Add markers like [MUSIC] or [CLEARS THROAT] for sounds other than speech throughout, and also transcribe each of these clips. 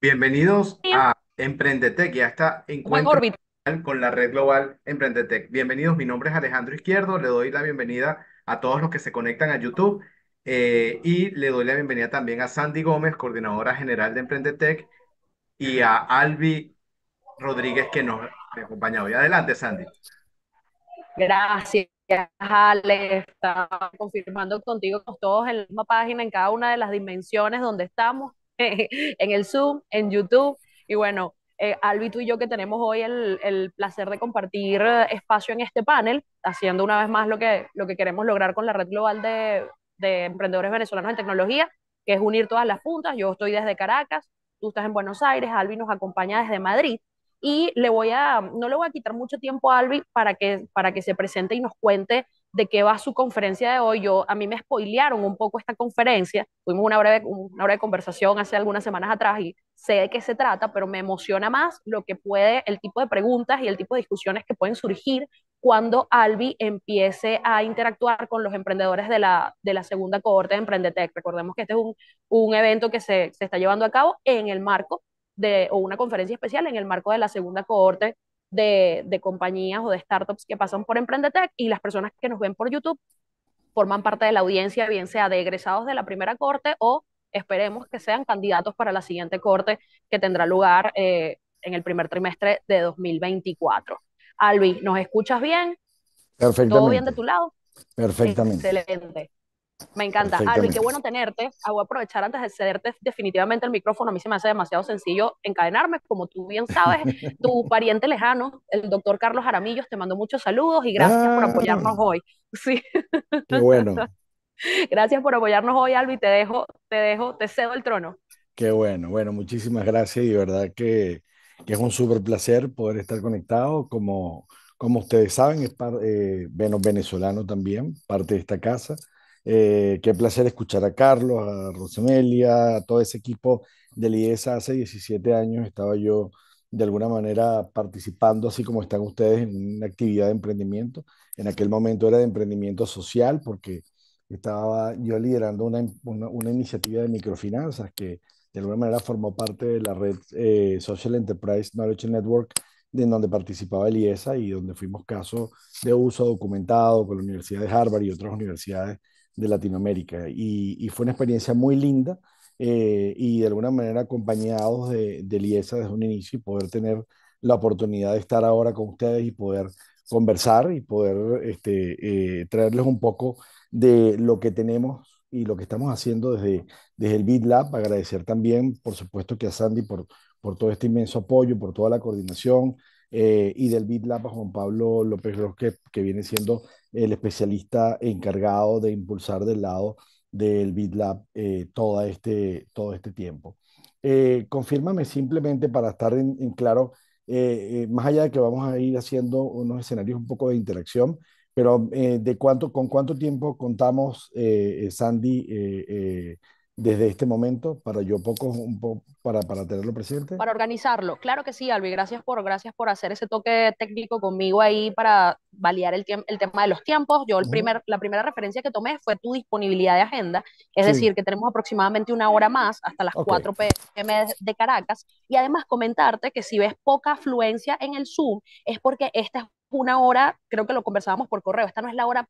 Bienvenidos a Emprendetec y está en encuentro con la red global EmprendeTech. Bienvenidos, mi nombre es Alejandro Izquierdo, le doy la bienvenida a todos los que se conectan a YouTube eh, y le doy la bienvenida también a Sandy Gómez, coordinadora general de EmprendeTech y a Albi Rodríguez que nos acompaña hoy. Adelante, Sandy. Gracias. Ale, estamos confirmando contigo todos en la misma página, en cada una de las dimensiones donde estamos [LAUGHS] en el Zoom, en YouTube. Y bueno, eh, Alvi, tú y yo que tenemos hoy el, placer de compartir eh, espacio en este panel, haciendo una vez más lo que, lo que queremos lograr con la red global de, emprendedores venezolanos en tecnología, que es unir todas las puntas. Yo estoy desde Caracas, tú estás en Buenos Aires, Albi nos acompaña desde Madrid. Y le voy a, no le voy a quitar mucho tiempo a Albi para que, para que se presente y nos cuente de qué va su conferencia de hoy. Yo, a mí me spoilearon un poco esta conferencia. Tuvimos una breve, una conversación hace algunas semanas atrás y sé de qué se trata, pero me emociona más lo que puede, el tipo de preguntas y el tipo de discusiones que pueden surgir cuando Albi empiece a interactuar con los emprendedores de la, de la segunda cohorte de Emprendetech. Recordemos que este es un, un evento que se, está llevando a cabo en el marco de, o una conferencia especial en el marco de la segunda cohorte de, compañías o de startups que pasan por Emprendetec y las personas que nos ven por YouTube forman parte de la audiencia, bien sea de egresados de la primera corte o esperemos que sean candidatos para la siguiente corte que tendrá lugar eh, en el primer trimestre de 2024. Alvi, ¿nos escuchas bien? Perfecto. ¿Todo bien de tu lado? Perfectamente. Excelente. Me encanta. que ah, qué bueno tenerte. Ah, voy a aprovechar antes de cederte definitivamente el micrófono. A mí se me hace demasiado sencillo encadenarme. Como tú bien sabes, [LAUGHS] tu pariente lejano, el doctor Carlos Aramillos, te mando muchos saludos y gracias por ah. apoyarnos hoy. [LAUGHS] Sí. bueno. [LAUGHS] Gracias por apoyarnos hoy, Albi. Te dejo, te dejo, te cedo el trono. Qué bueno. Bueno, muchísimas gracias y verdad que, es un súper placer poder estar conectado. Como, como ustedes saben, es par, eh, venezolano también, parte de esta casa. Eh, qué placer escuchar a Carlos, a Rosemelia, a todo ese equipo de IESA. E Hace 17 años estaba yo de alguna manera participando, así como están ustedes, en una actividad de emprendimiento. En aquel momento era de emprendimiento social, porque estaba yo liderando una, una, iniciativa de microfinanzas que de alguna manera formó parte de la red eh, Social Enterprise Knowledge Network, en donde participaba el IESA y donde fuimos casos de uso documentado con la Universidad de Harvard y otras universidades de Latinoamérica y, fue una experiencia muy linda eh, y de alguna manera acompañados de, de Liesa desde un inicio y poder tener la oportunidad de estar ahora con ustedes y poder conversar y poder este, eh, traerles un poco de lo que tenemos y lo que estamos haciendo desde, desde el BitLab. Agradecer también, por supuesto, que a Sandy por, por todo este inmenso apoyo, por toda la coordinación, eh, y del BitLab a Juan Pablo López Roque, que viene siendo el especialista encargado de impulsar del lado del BitLab eh, todo, este, todo este tiempo. Eh, confírmame simplemente para estar en, en claro, eh, más allá de que vamos a ir haciendo unos escenarios un poco de interacción, pero de cuánto, con cuánto tiempo contamos, Sandy, desde este momento para yo poco, para, para tenerlo presente? Para organizarlo. Claro que sí, Alvi, gracias por, gracias por hacer ese toque técnico conmigo ahí para validar el, tema de los tiempos. Yo el primer, la primera referencia que tomé fue tu disponibilidad de agenda, es decir, que tenemos aproximadamente una hora más hasta las 4 pm de Caracas. Y además comentarte que si ves poca afluencia en el Zoom es porque esta es una hora, creo que lo conversábamos por correo, esta no es la hora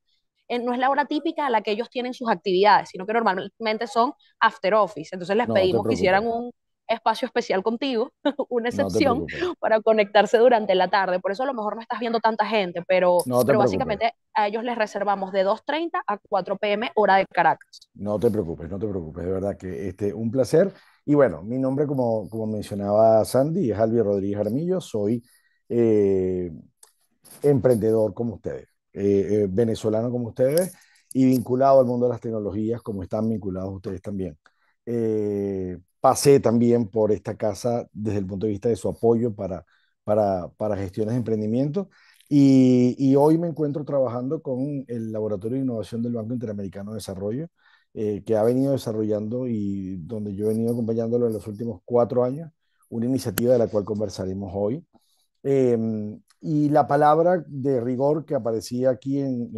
eh, no es la hora típica a la que ellos tienen sus actividades, sino que normalmente son after office. Entonces les pedimos que hicieran un espacio especial contigo, [LAUGHS] una excepción, para conectarse durante la tarde. Por eso a lo mejor no estás viendo tanta gente, pero, básicamente a ellos les reservamos de 2.30 a 4 pm hora de Caracas. No te preocupes, no te preocupes, de verdad que este, un placer. Y bueno, mi nombre, como, como mencionaba Sandy, es Albi Rodríguez Armillo, soy eh, emprendedor como ustedes. Eh, eh, venezolano como ustedes y vinculado al mundo de las tecnologías como están vinculados ustedes también. Eh, pasé también por esta casa desde el punto de vista de su apoyo para, para, gestiones de emprendimiento y, hoy me encuentro trabajando con el Laboratorio de Innovación del Banco Interamericano de Desarrollo, que ha venido desarrollando y donde yo he venido acompañándolo en los últimos cuatro años, una iniciativa de la cual conversaremos hoy. Em, y la palabra de rigor que aparecía aquí en,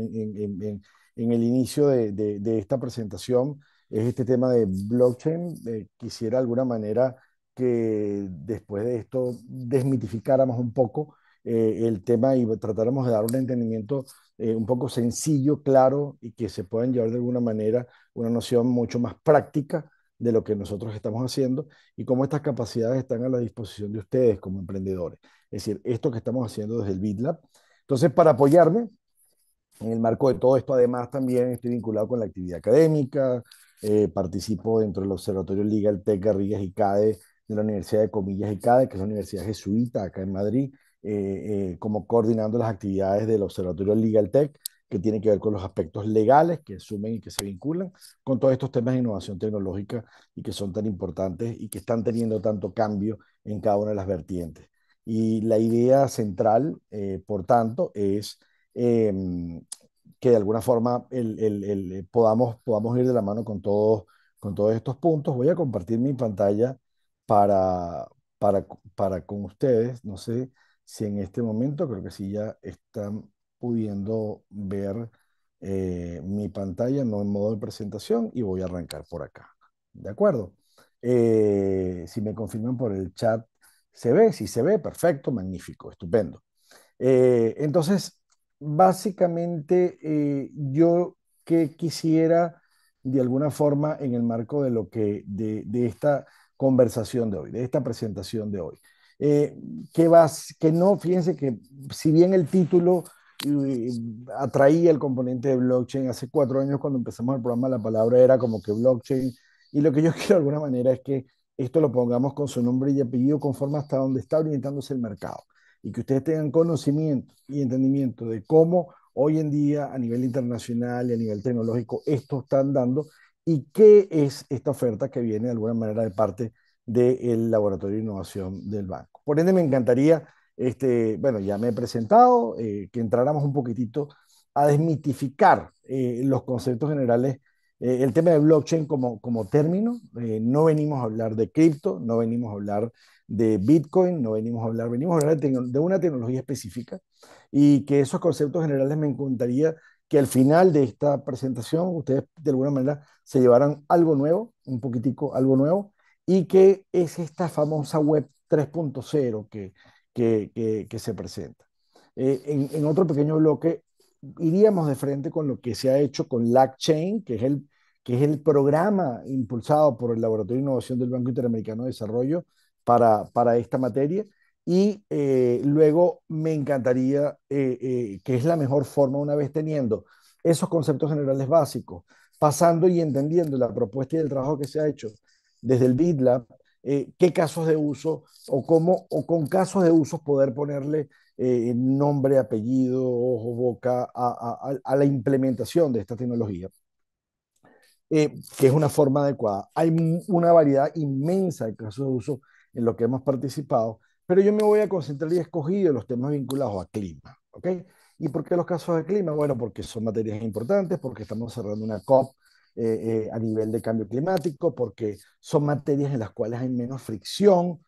el inicio de, esta presentación es este tema de blockchain. Eh, quisiera de alguna manera que después de esto desmitificáramos un poco eh, el tema y tratáramos de dar un entendimiento eh, un poco sencillo, claro y que se puedan llevar de alguna manera una noción mucho más práctica de lo que nosotros estamos haciendo y cómo estas capacidades están a la disposición de ustedes como emprendedores es decir, esto que estamos haciendo desde el BitLab. Entonces, para apoyarme, en el marco de todo esto, además, también estoy vinculado con la actividad académica, eh, participo dentro del Observatorio Legal Tech Garrigas y CADE de la Universidad de Comillas y CADE, que es la Universidad Jesuita acá en Madrid, eh, eh, como coordinando las actividades del Observatorio Legal Tech, que tiene que ver con los aspectos legales que sumen y que se vinculan con todos estos temas de innovación tecnológica y que son tan importantes y que están teniendo tanto cambio en cada una de las vertientes. Y la idea central, eh, por tanto, es em, que de alguna forma podamos, podamos ir de la mano con todos, con todos estos puntos. Voy a compartir mi pantalla para, para, para con ustedes. No sé si en este momento, creo que sí ya están pudiendo ver eh, mi pantalla, no en modo de presentación, y voy a arrancar por acá. ¿De acuerdo? Eh, si me confirman por el chat ¿Se ve? Sí, se ve, perfecto, magnífico, estupendo. Eh, entonces, básicamente, eh, yo que quisiera, de alguna forma, en el marco de, lo que, de, esta conversación de hoy, de esta presentación de hoy, eh, que, vas, que no, fíjense que si bien el título atraía el componente de blockchain, hace cuatro años cuando empezamos el programa la palabra era como que blockchain, y lo que yo [LAUGHS] quiero de alguna manera es que esto lo pongamos con su nombre y apellido conforme hasta donde está orientándose el mercado. Y que ustedes tengan conocimiento y entendimiento de cómo hoy en día a nivel internacional y a nivel tecnológico esto está andando y qué es esta oferta que viene de alguna manera de parte del laboratorio de innovación del banco. Por ende, me encantaría, este, bueno, ya me he presentado, eh, que entráramos un poquitito a desmitificar eh, los conceptos generales eh, el tema de blockchain como, como término, eh, no venimos a hablar de cripto, no venimos a hablar de Bitcoin, no venimos a hablar, venimos a hablar de, una tecnología específica y que esos conceptos generales me encantaría que al final de esta presentación ustedes de alguna manera se llevaran algo nuevo, un poquitico algo nuevo, y que es esta famosa web 3.0 que, que, que, se presenta. Eh, en, en otro pequeño bloque iríamos de frente con lo que se ha hecho con LackChain, que es el que es el programa impulsado por el Laboratorio de Innovación del Banco Interamericano de Desarrollo para, para esta materia. Y eh, luego me encantaría, eh, eh, que es la mejor forma una vez teniendo esos conceptos generales básicos, pasando y entendiendo la propuesta y el trabajo que se ha hecho desde el BitLab, qué casos de uso o cómo, o con casos de uso poder ponerle nombre, apellido, ojo, boca a la implementación de esta tecnología eh, que es una forma adecuada. Hay una variedad inmensa de casos de uso en lo que hemos participado, pero yo me voy a concentrar y he escogido los temas vinculados a clima. ¿ok? ¿Y por qué los casos de clima? Bueno, porque son materias importantes, porque estamos cerrando una COP eh, eh, a nivel de cambio climático, porque son materias en las cuales hay menos fricción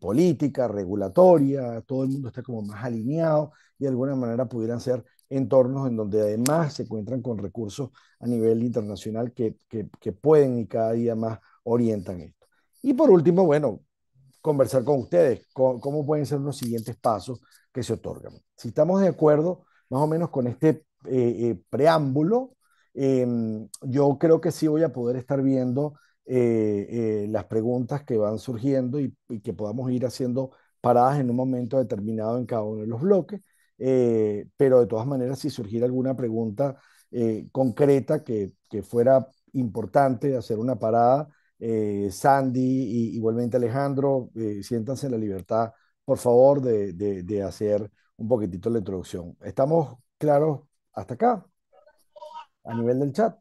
política, regulatoria, todo el mundo está como más alineado y de alguna manera pudieran ser entornos en donde además se encuentran con recursos a nivel internacional que, que, pueden y cada día más orientan esto. Y por último, bueno, conversar con ustedes cómo pueden ser los siguientes pasos que se otorgan. Si estamos de acuerdo más o menos con este eh, eh, preámbulo, em, yo creo que sí voy a poder estar viendo eh, las preguntas que van surgiendo y, que podamos ir haciendo paradas en un momento determinado en cada uno de los bloques. Eh, pero de todas maneras, si surgiera alguna pregunta eh, concreta que, fuera importante hacer una parada, eh, Sandy y igualmente Alejandro, siéntanse la libertad, por favor, de, de, de hacer un poquitito la introducción. ¿Estamos claros hasta acá? A nivel del chat.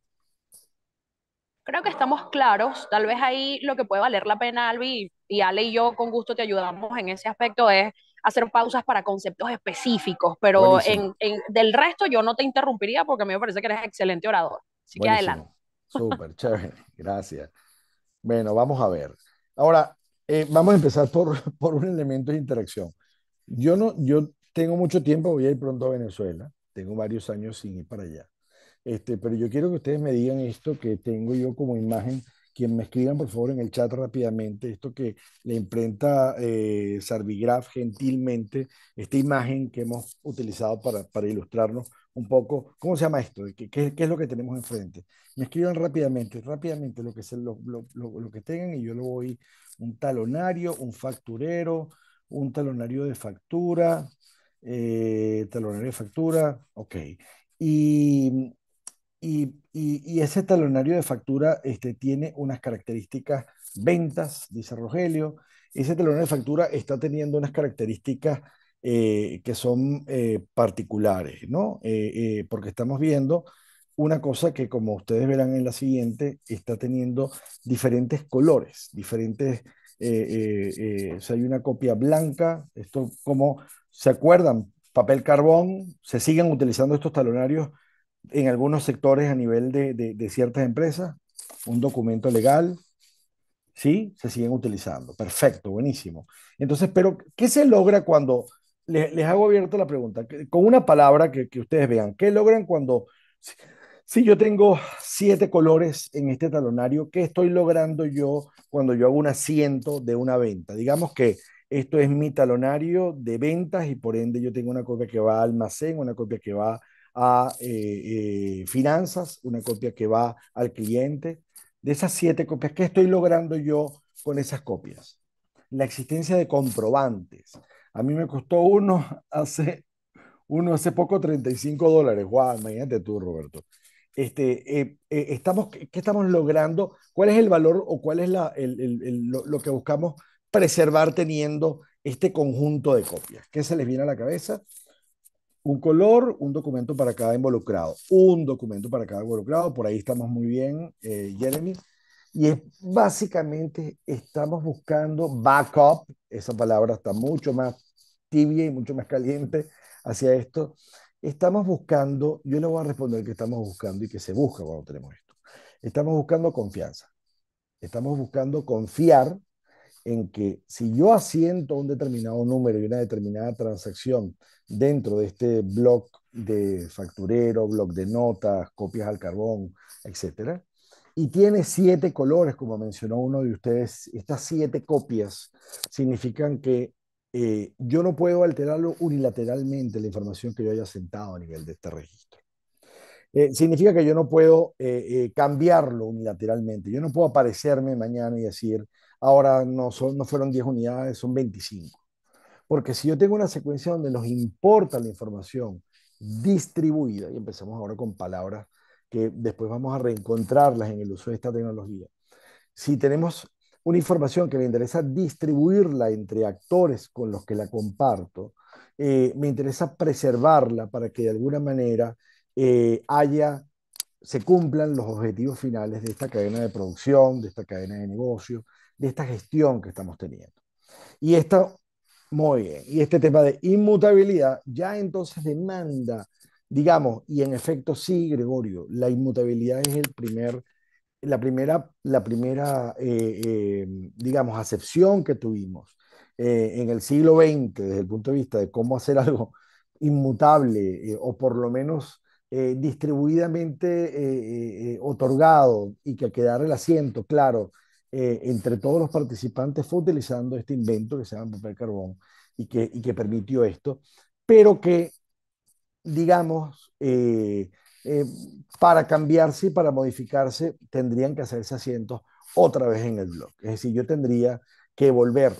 Creo que estamos claros. Tal vez ahí lo que puede valer la pena, Albi, y Ale y yo con gusto te ayudamos en ese aspecto, es hacer pausas para conceptos específicos, pero en, en, del resto yo no te interrumpiría porque a mí me parece que eres excelente orador. Así que adelante. Súper, [LAUGHS] chévere, gracias. Bueno, vamos a ver. Ahora, eh, vamos a empezar por, [LAUGHS] por un elemento de interacción. Yo, no, yo tengo mucho tiempo, voy a ir pronto a Venezuela, tengo varios años sin ir para allá. Este, pero yo quiero que ustedes me digan esto que tengo yo como imagen quien me escriban por favor en el chat rápidamente esto que le imprenta eh, gentilmente, esta imagen que hemos utilizado para, para ilustrarnos un poco, ¿cómo se llama esto? ¿Qué, qué, es lo que tenemos enfrente? Me escriban rápidamente, rápidamente lo que, lo, lo, lo, que tengan y yo lo voy, un talonario, un facturero, un talonario de factura, eh, talonario de factura, ok. Y y, ese talonario de factura este, tiene unas características ventas, dice Rogelio. Ese talonario de factura está teniendo unas características eh, que son eh, particulares, ¿no? Eh, porque estamos viendo una cosa que, como ustedes verán en la siguiente, está teniendo diferentes colores, diferentes. O hay una copia blanca, esto como se acuerdan, papel carbón, se siguen utilizando estos talonarios en algunos sectores a nivel de, de, ciertas empresas, un documento legal, ¿sí? Se siguen utilizando. Perfecto, buenísimo. Entonces, pero, ¿qué se logra cuando, les, hago abierto la pregunta, con una palabra que, ustedes vean, ¿qué logran cuando, si, yo tengo siete colores en este talonario, ¿qué estoy logrando yo cuando yo hago un asiento de una venta? Digamos que esto es mi talonario de ventas y por ende yo tengo una copia que va a almacén, una copia que va a eh, eh, finanzas, una copia que va al cliente. De esas siete copias, ¿qué estoy logrando yo con esas copias? La existencia de comprobantes. A mí me costó uno [LAUGHS] hace, uno hace poco 35 dólares. Guau, wow, imagínate tú, Roberto. Este, eh, estamos, ¿Qué estamos logrando? ¿Cuál es el valor o cuál es lo, lo que buscamos preservar teniendo este conjunto de copias? ¿Qué se les viene a la cabeza? un color, un documento para cada involucrado, un documento para cada involucrado, por ahí estamos muy bien, eh, Jeremy. Y es, básicamente estamos buscando backup, esa palabra está mucho más tibia y mucho más caliente hacia esto. Estamos buscando, yo le voy a responder que estamos buscando y que se busca cuando tenemos esto. Estamos buscando confianza. Estamos buscando confiar en que si yo asiento un determinado número y una determinada transacción dentro de este blog de facturero, blog de notas, copias al carbón, etc., y tiene siete colores, como mencionó uno de ustedes, estas siete copias significan que eh, yo no puedo alterarlo unilateralmente la información que yo haya sentado a nivel de este registro. Eh, significa que yo no puedo eh, cambiarlo unilateralmente. Yo no puedo aparecerme mañana y decir, Ahora no, son, no fueron 10 unidades, son 25. Porque si yo tengo una secuencia donde nos importa la información distribuida, y empezamos ahora con palabras que después vamos a reencontrarlas en el uso de esta tecnología, si tenemos una información que me interesa distribuirla entre actores con los que la comparto, eh, me interesa preservarla para que de alguna manera eh, haya, se cumplan los objetivos finales de esta cadena de producción, de esta cadena de negocio, de esta gestión que estamos teniendo. Y esto, muy bien, y este tema de inmutabilidad ya entonces demanda, digamos, y en efecto sí, Gregorio, la inmutabilidad es el primer, la primera, la primera eh, eh, digamos, acepción que tuvimos eh, en el siglo XX desde el punto de vista de cómo hacer algo inmutable o por lo menos distribuidamente otorgado y que quedara el asiento, claro, eh, entre todos los participantes fue utilizando este invento que se llama papel carbón y que, permitió esto, pero que, digamos, eh, eh, para cambiarse y para modificarse tendrían que hacerse asientos otra vez en el blog. Es decir, yo tendría que volver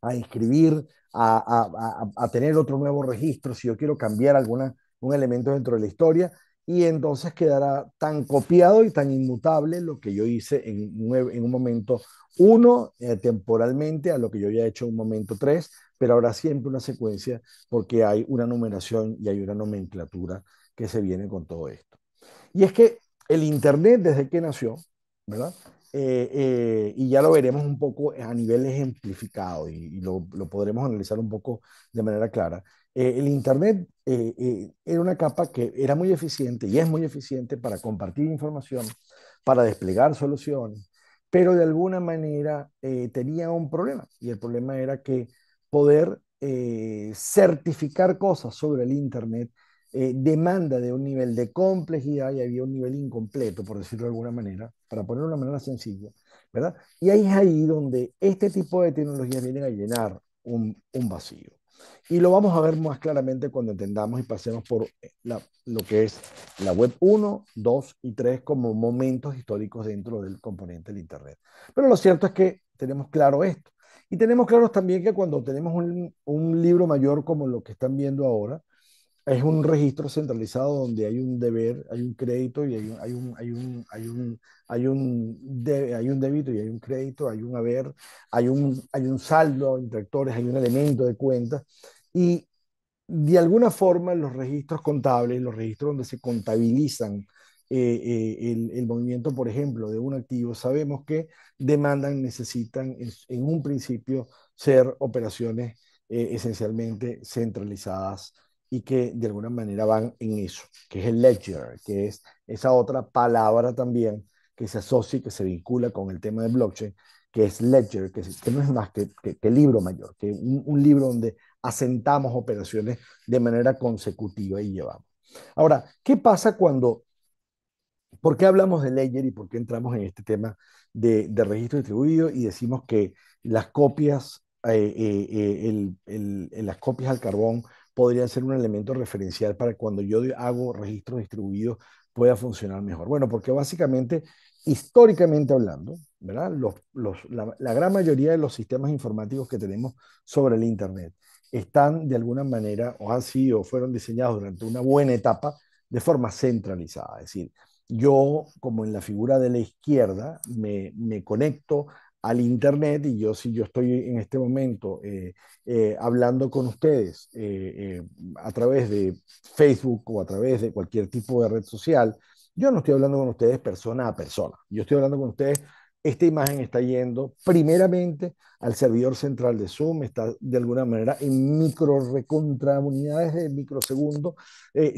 a inscribir, a, a tener otro nuevo registro si yo quiero cambiar alguna, un elemento dentro de la historia y entonces quedará tan copiado y tan inmutable lo que yo hice en un, en un momento uno eh, temporalmente a lo que yo ya he hecho en un momento 3, pero habrá siempre una secuencia porque hay una numeración y hay una nomenclatura que se viene con todo esto. Y es que el Internet desde que nació, ¿verdad? Eh, eh, y ya lo veremos un poco a nivel ejemplificado y, y lo, lo podremos analizar un poco de manera clara. Eh, el Internet eh, eh, era una capa que era muy eficiente y es muy eficiente para compartir información, para desplegar soluciones, pero de alguna manera tenía un problema y el problema era que poder certificar cosas sobre el Internet demanda de un nivel de complejidad y había un nivel incompleto, por decirlo de alguna manera, para ponerlo de una manera sencilla, ¿verdad? Y ahí es ahí donde este tipo de tecnologías vienen a llenar un vacío. Y lo vamos a ver más claramente cuando entendamos y pasemos por eh, lo que es la web 1, 2 y 3 como momentos históricos dentro del componente del Internet. Pero lo cierto es que tenemos claro esto. Y tenemos claros también que cuando tenemos un libro mayor como lo que están viendo ahora, es un registro centralizado donde hay un deber, hay un crédito y hay un, hay un, hay un, débito y hay un crédito, hay un haber, hay un, hay un saldo entre actores, hay un elemento de cuenta y de alguna forma los registros contables, los registros donde se contabilizan eh, eh, el, movimiento, por ejemplo, de un activo, sabemos que demandan, necesitan en, un principio ser operaciones eh, esencialmente centralizadas y que de alguna manera van en eso, que es el ledger, que es esa otra palabra también que se asocia y que se vincula con el tema de blockchain, que es ledger, que, que no es más que, que, libro mayor, que un, libro donde asentamos operaciones de manera consecutiva y llevamos. Ahora, ¿qué pasa cuando ¿Por qué hablamos de Ledger y por qué entramos en este tema de, de registro distribuido y decimos que las copias, eh, eh, eh, las copias al carbón podría ser un elemento referencial para cuando yo hago registros distribuidos pueda funcionar mejor. Bueno, porque básicamente, históricamente hablando, ¿verdad? la, gran mayoría de los sistemas informáticos que tenemos sobre el Internet están de alguna manera, o han sido, fueron diseñados durante una buena etapa de forma centralizada. Es decir, yo, como en la figura de la izquierda, me, me conecto al Internet y yo si yo estoy en este momento eh, eh, hablando con ustedes eh, a través de Facebook o a través de cualquier tipo de red social, yo no estoy hablando con ustedes persona a persona, yo estoy hablando con ustedes, esta imagen está yendo primeramente al servidor central de Zoom, está de alguna manera en micro recontra unidades de microsegundo,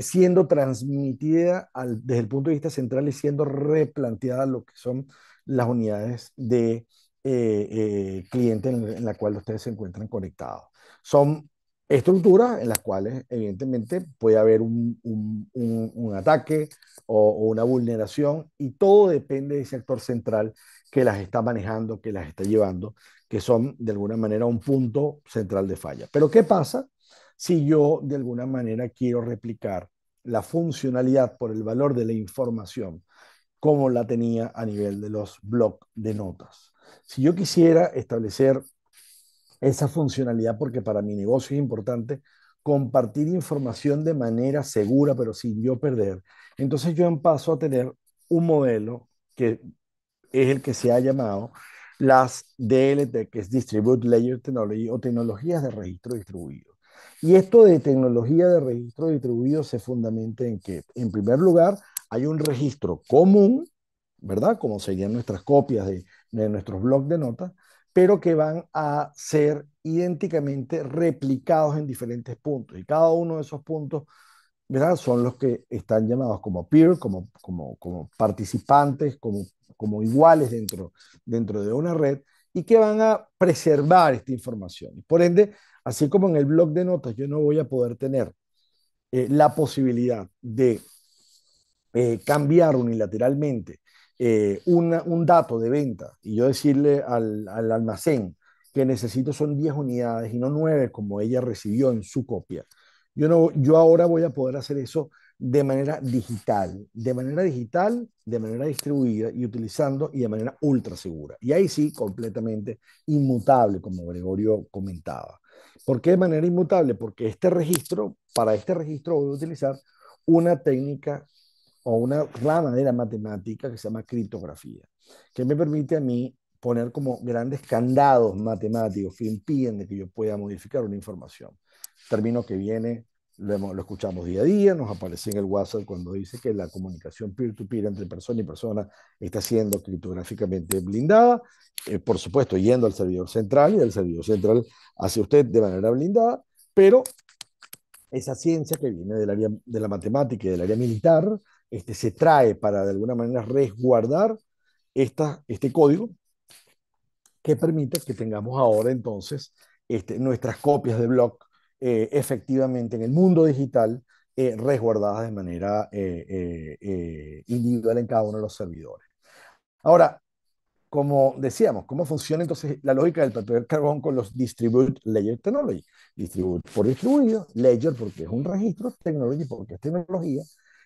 siendo transmitida al, desde el punto de vista central y siendo replanteada lo que son las unidades de eh, eh, cliente en, la cual ustedes se encuentran conectados. Son estructuras en las cuales evidentemente puede haber un, un, un, ataque o, o, una vulneración y todo depende de ese actor central que las está manejando, que las está llevando, que son de alguna manera un punto central de falla. Pero ¿qué pasa si yo de alguna manera quiero replicar la funcionalidad por el valor de la información como la tenía a nivel de los blogs de notas? Si yo quisiera establecer esa funcionalidad, porque para mi negocio es importante compartir información de manera segura, pero sin yo perder, entonces yo paso a tener un modelo que es el que se ha llamado las DLT, que es Distribute Layer Technology o tecnologías de registro distribuido. Y esto de tecnología de registro distribuido se fundamenta en que, en primer lugar, hay un registro común, ¿verdad? Como serían nuestras copias de de nuestros blogs de notas, pero que van a ser idénticamente replicados en diferentes puntos. Y cada uno de esos puntos ¿verdad? son los que están llamados como peer, como, como, como participantes, como, como iguales dentro, dentro de una red y que van a preservar esta información. Por ende, así como en el blog de notas yo no voy a poder tener eh, la posibilidad de eh, cambiar unilateralmente eh, un dato de venta y yo decirle al, almacén que necesito son 10 unidades y no 9 como ella recibió en su copia. Yo, no, yo ahora voy a poder hacer eso de manera digital, de manera digital, de manera distribuida y utilizando y de manera ultra segura. Y ahí sí, completamente inmutable, como Gregorio comentaba. ¿Por qué de manera inmutable? Porque este registro, para este registro voy a utilizar una técnica o una rama de la matemática que se llama criptografía, que me permite a mí poner como grandes candados matemáticos que impiden que yo pueda modificar una información. Término que viene, lo, escuchamos día a día, nos aparece en el WhatsApp cuando dice que la comunicación peer-to-peer entre persona y persona está siendo criptográficamente blindada, eh, por supuesto yendo al servidor central y del servidor central hacia usted de manera blindada, pero esa ciencia que viene del área de la matemática y del área militar, este, se trae para de alguna manera resguardar este código que permite que tengamos ahora entonces este, nuestras copias de blog eh, efectivamente en el mundo digital eh, resguardadas de manera eh, individual en cada uno de los servidores. Ahora, como decíamos, ¿cómo funciona entonces la lógica del papel carbón con los Distribute Layer Technology? Distribute por distribuido, Ledger porque es un registro, Technology porque es tecnología.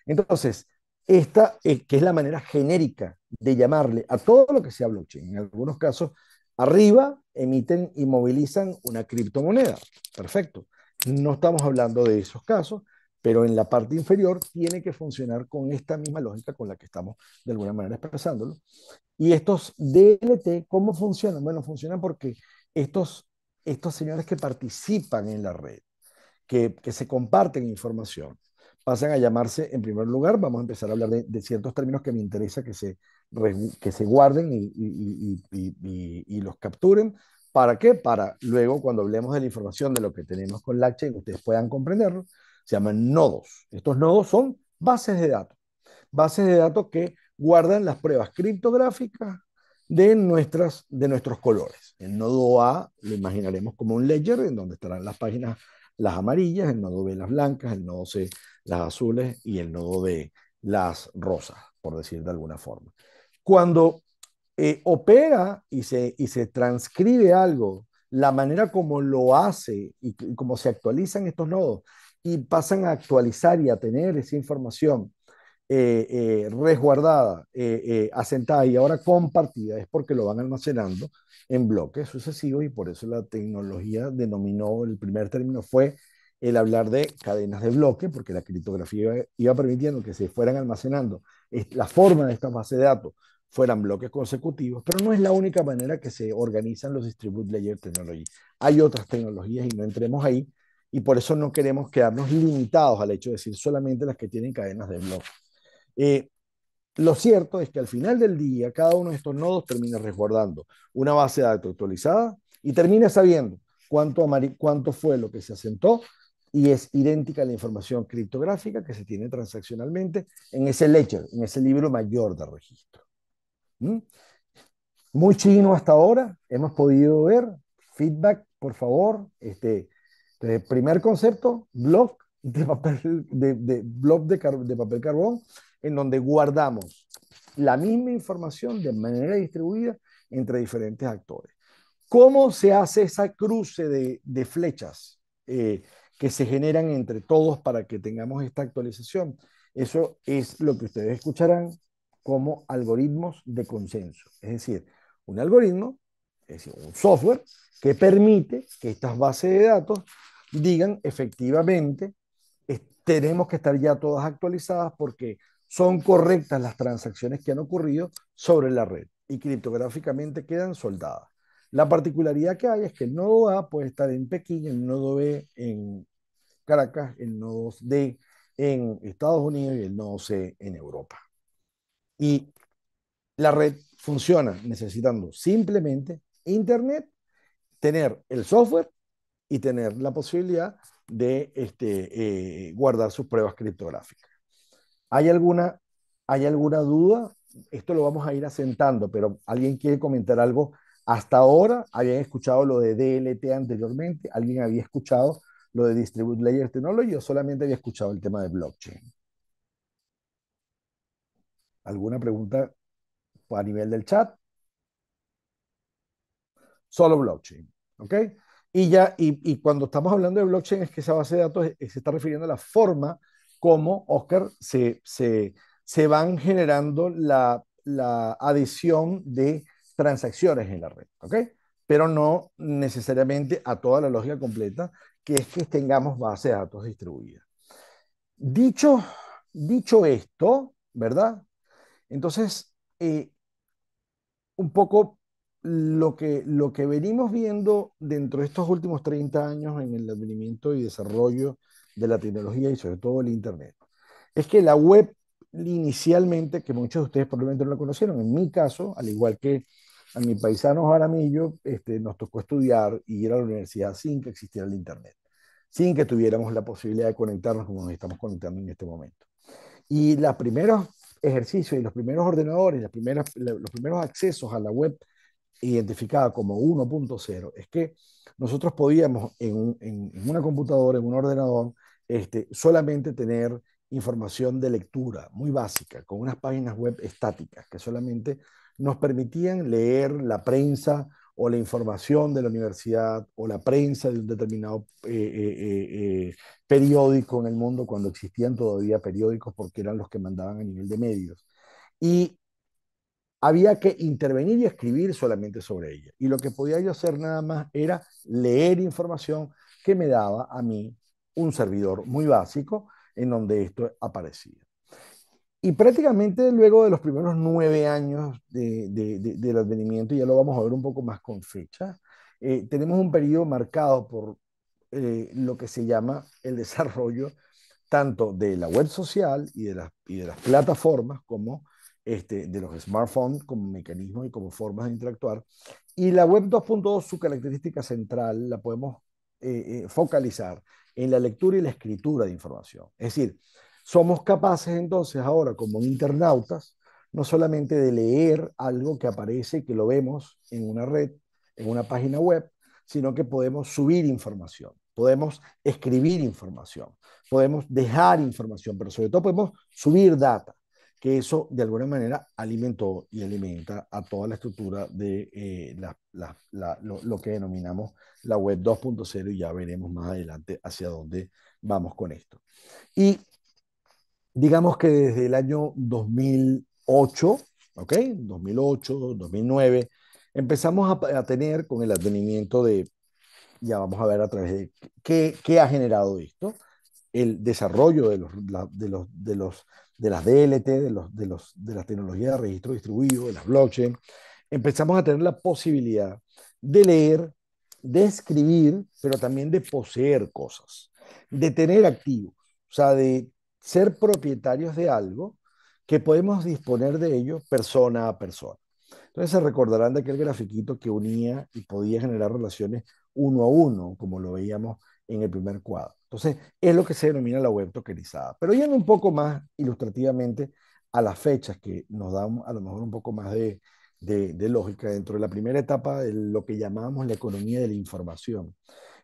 Entonces, esta, eh, que es la manera genérica de llamarle a todo lo que sea blockchain. En algunos casos, arriba emiten y movilizan una criptomoneda. Perfecto. No estamos hablando de esos casos, pero en la parte inferior tiene que funcionar con esta misma lógica con la que estamos de alguna manera expresándolo. Y estos DLT, ¿cómo funcionan? Bueno, funcionan porque estos, estos señores que participan en la red, que, que se comparten información, pasan a llamarse, en primer lugar, vamos a empezar a hablar de, ciertos términos que me interesa que se, que se guarden y, los capturen. ¿Para qué? Para luego, cuando hablemos de la información de lo que tenemos con LACHE, que ustedes puedan comprenderlo, se llaman nodos. Estos nodos son bases de datos. Bases de datos que guardan las pruebas criptográficas de, nuestras, de nuestros colores. El nodo A lo imaginaremos como un ledger, en donde estarán las páginas las amarillas, el nodo B las blancas, el nodo C las azules y el nodo de las rosas, por decir de alguna forma. Cuando eh, opera y se, y se transcribe algo, la manera como lo hace y, como se actualizan estos nodos y pasan a actualizar y a tener esa información eh, eh, resguardada, asentada y ahora compartida, es porque lo van almacenando en bloques sucesivos y por eso la tecnología denominó, el primer término fue el hablar de cadenas de bloque, porque la criptografía iba permitiendo que se fueran almacenando la forma de estas bases de datos fueran bloques consecutivos, pero no es la única manera que se organizan los Distribute Layer Technology. Hay otras tecnologías y no entremos ahí, y por eso no queremos quedarnos limitados al hecho de decir solamente las que tienen cadenas de bloques. Eh, lo cierto es que al final del día, cada uno de estos nodos termina resguardando una base de datos actualizada y termina sabiendo cuánto, cuánto fue lo que se asentó y es idéntica a la información criptográfica que se tiene transaccionalmente en ese ledger, en ese libro mayor de registro. ¿Mm? Muy chino hasta ahora, hemos podido ver. Feedback, por favor. Este, primer concepto, blog de papel, de, de, papel carbón, en donde guardamos la misma información de manera distribuida entre diferentes actores. ¿Cómo se hace esa cruce de, flechas? Eh, que se generan entre todos para que tengamos esta actualización. Eso es lo que ustedes escucharán como algoritmos de consenso. Es decir, un algoritmo, es decir, un software que permite que estas bases de datos digan efectivamente, tenemos que estar ya todas actualizadas porque son correctas las transacciones que han ocurrido sobre la red y criptográficamente quedan soldadas. La particularidad que hay es que el nodo A puede estar en Pekín, el nodo B en Caracas, el nodo D en Estados Unidos y el nodo C en Europa. Y la red funciona necesitando simplemente Internet, tener el software y tener la posibilidad de este, eh, guardar sus pruebas criptográficas. ¿Hay alguna, ¿Hay alguna duda? Esto lo vamos a ir asentando, pero ¿alguien quiere comentar algo hasta ahora habían escuchado lo de DLT anteriormente, alguien había escuchado lo de Distribute Layer Technology, yo solamente había escuchado el tema de blockchain. ¿Alguna pregunta a nivel del chat? Solo blockchain, ¿ok? Y ya, y, cuando estamos hablando de blockchain es que esa base de datos se está refiriendo a la forma como, Oscar, se, se, van generando la, la adición de transacciones en la red, ¿ok? Pero no necesariamente a toda la lógica completa, que es que tengamos base de datos distribuida. Dicho, dicho esto, ¿verdad? Entonces, eh, un poco lo que, lo que venimos viendo dentro de estos últimos 30 años en el advenimiento y desarrollo de la tecnología y sobre todo el Internet, es que la web inicialmente, que muchos de ustedes probablemente no la conocieron, en mi caso, al igual que a mi paisano Jaramillo este, nos tocó estudiar y ir a la universidad sin que existiera el Internet, sin que tuviéramos la posibilidad de conectarnos como nos estamos conectando en este momento. Y los primeros ejercicios y los primeros ordenadores, las primeras, los primeros accesos a la web identificada como 1.0 es que nosotros podíamos en, una computadora, en un ordenador, este, solamente tener información de lectura muy básica, con unas páginas web estáticas que solamente nos permitían leer la prensa o la información de la universidad o la prensa de un determinado eh, eh, eh, periódico en el mundo cuando existían todavía periódicos porque eran los que mandaban a nivel de medios. Y había que intervenir y escribir solamente sobre ella. Y lo que podía yo hacer nada más era leer información que me daba a mí un servidor muy básico en donde esto aparecía. Y prácticamente luego de los primeros nueve años de, del advenimiento, ya lo vamos a ver un poco más con fecha, eh, tenemos un periodo marcado por eh, lo que se llama el desarrollo tanto de la web social y de las, de las plataformas como este, de los smartphones como mecanismos y como formas de interactuar. Y la web 2.2, su característica central, la podemos eh, focalizar en la lectura y la escritura de información. Es decir, somos capaces entonces ahora como internautas no solamente de leer algo que aparece, que lo vemos en una red, en una página web, sino que podemos subir información, podemos escribir información, podemos dejar información, pero sobre todo podemos subir data, que eso de alguna manera alimentó y alimenta a toda la estructura de eh, lo, lo que denominamos la web 2.0 y ya veremos más adelante hacia dónde vamos con esto. Y digamos que desde el año 2008, ¿ok? 2008, 2009, empezamos a, tener con el advenimiento de, ya vamos a ver a través de qué, ha generado esto, el desarrollo de, los, de, los, de, los, de las DLT, de, los, de, los, de las tecnologías de registro distribuido, de las blockchain, empezamos a tener la posibilidad de leer, de escribir, pero también de poseer cosas, de tener activos, o sea, de ser propietarios de algo que podemos disponer de ello persona a persona. Entonces se recordarán de aquel grafiquito que unía y podía generar relaciones uno a uno, como lo veíamos en el primer cuadro. Entonces es lo que se denomina la web tokenizada. Pero yendo un poco más ilustrativamente a las fechas que nos dan a lo mejor un poco más de, lógica dentro de la primera etapa de lo que llamábamos la economía de la información.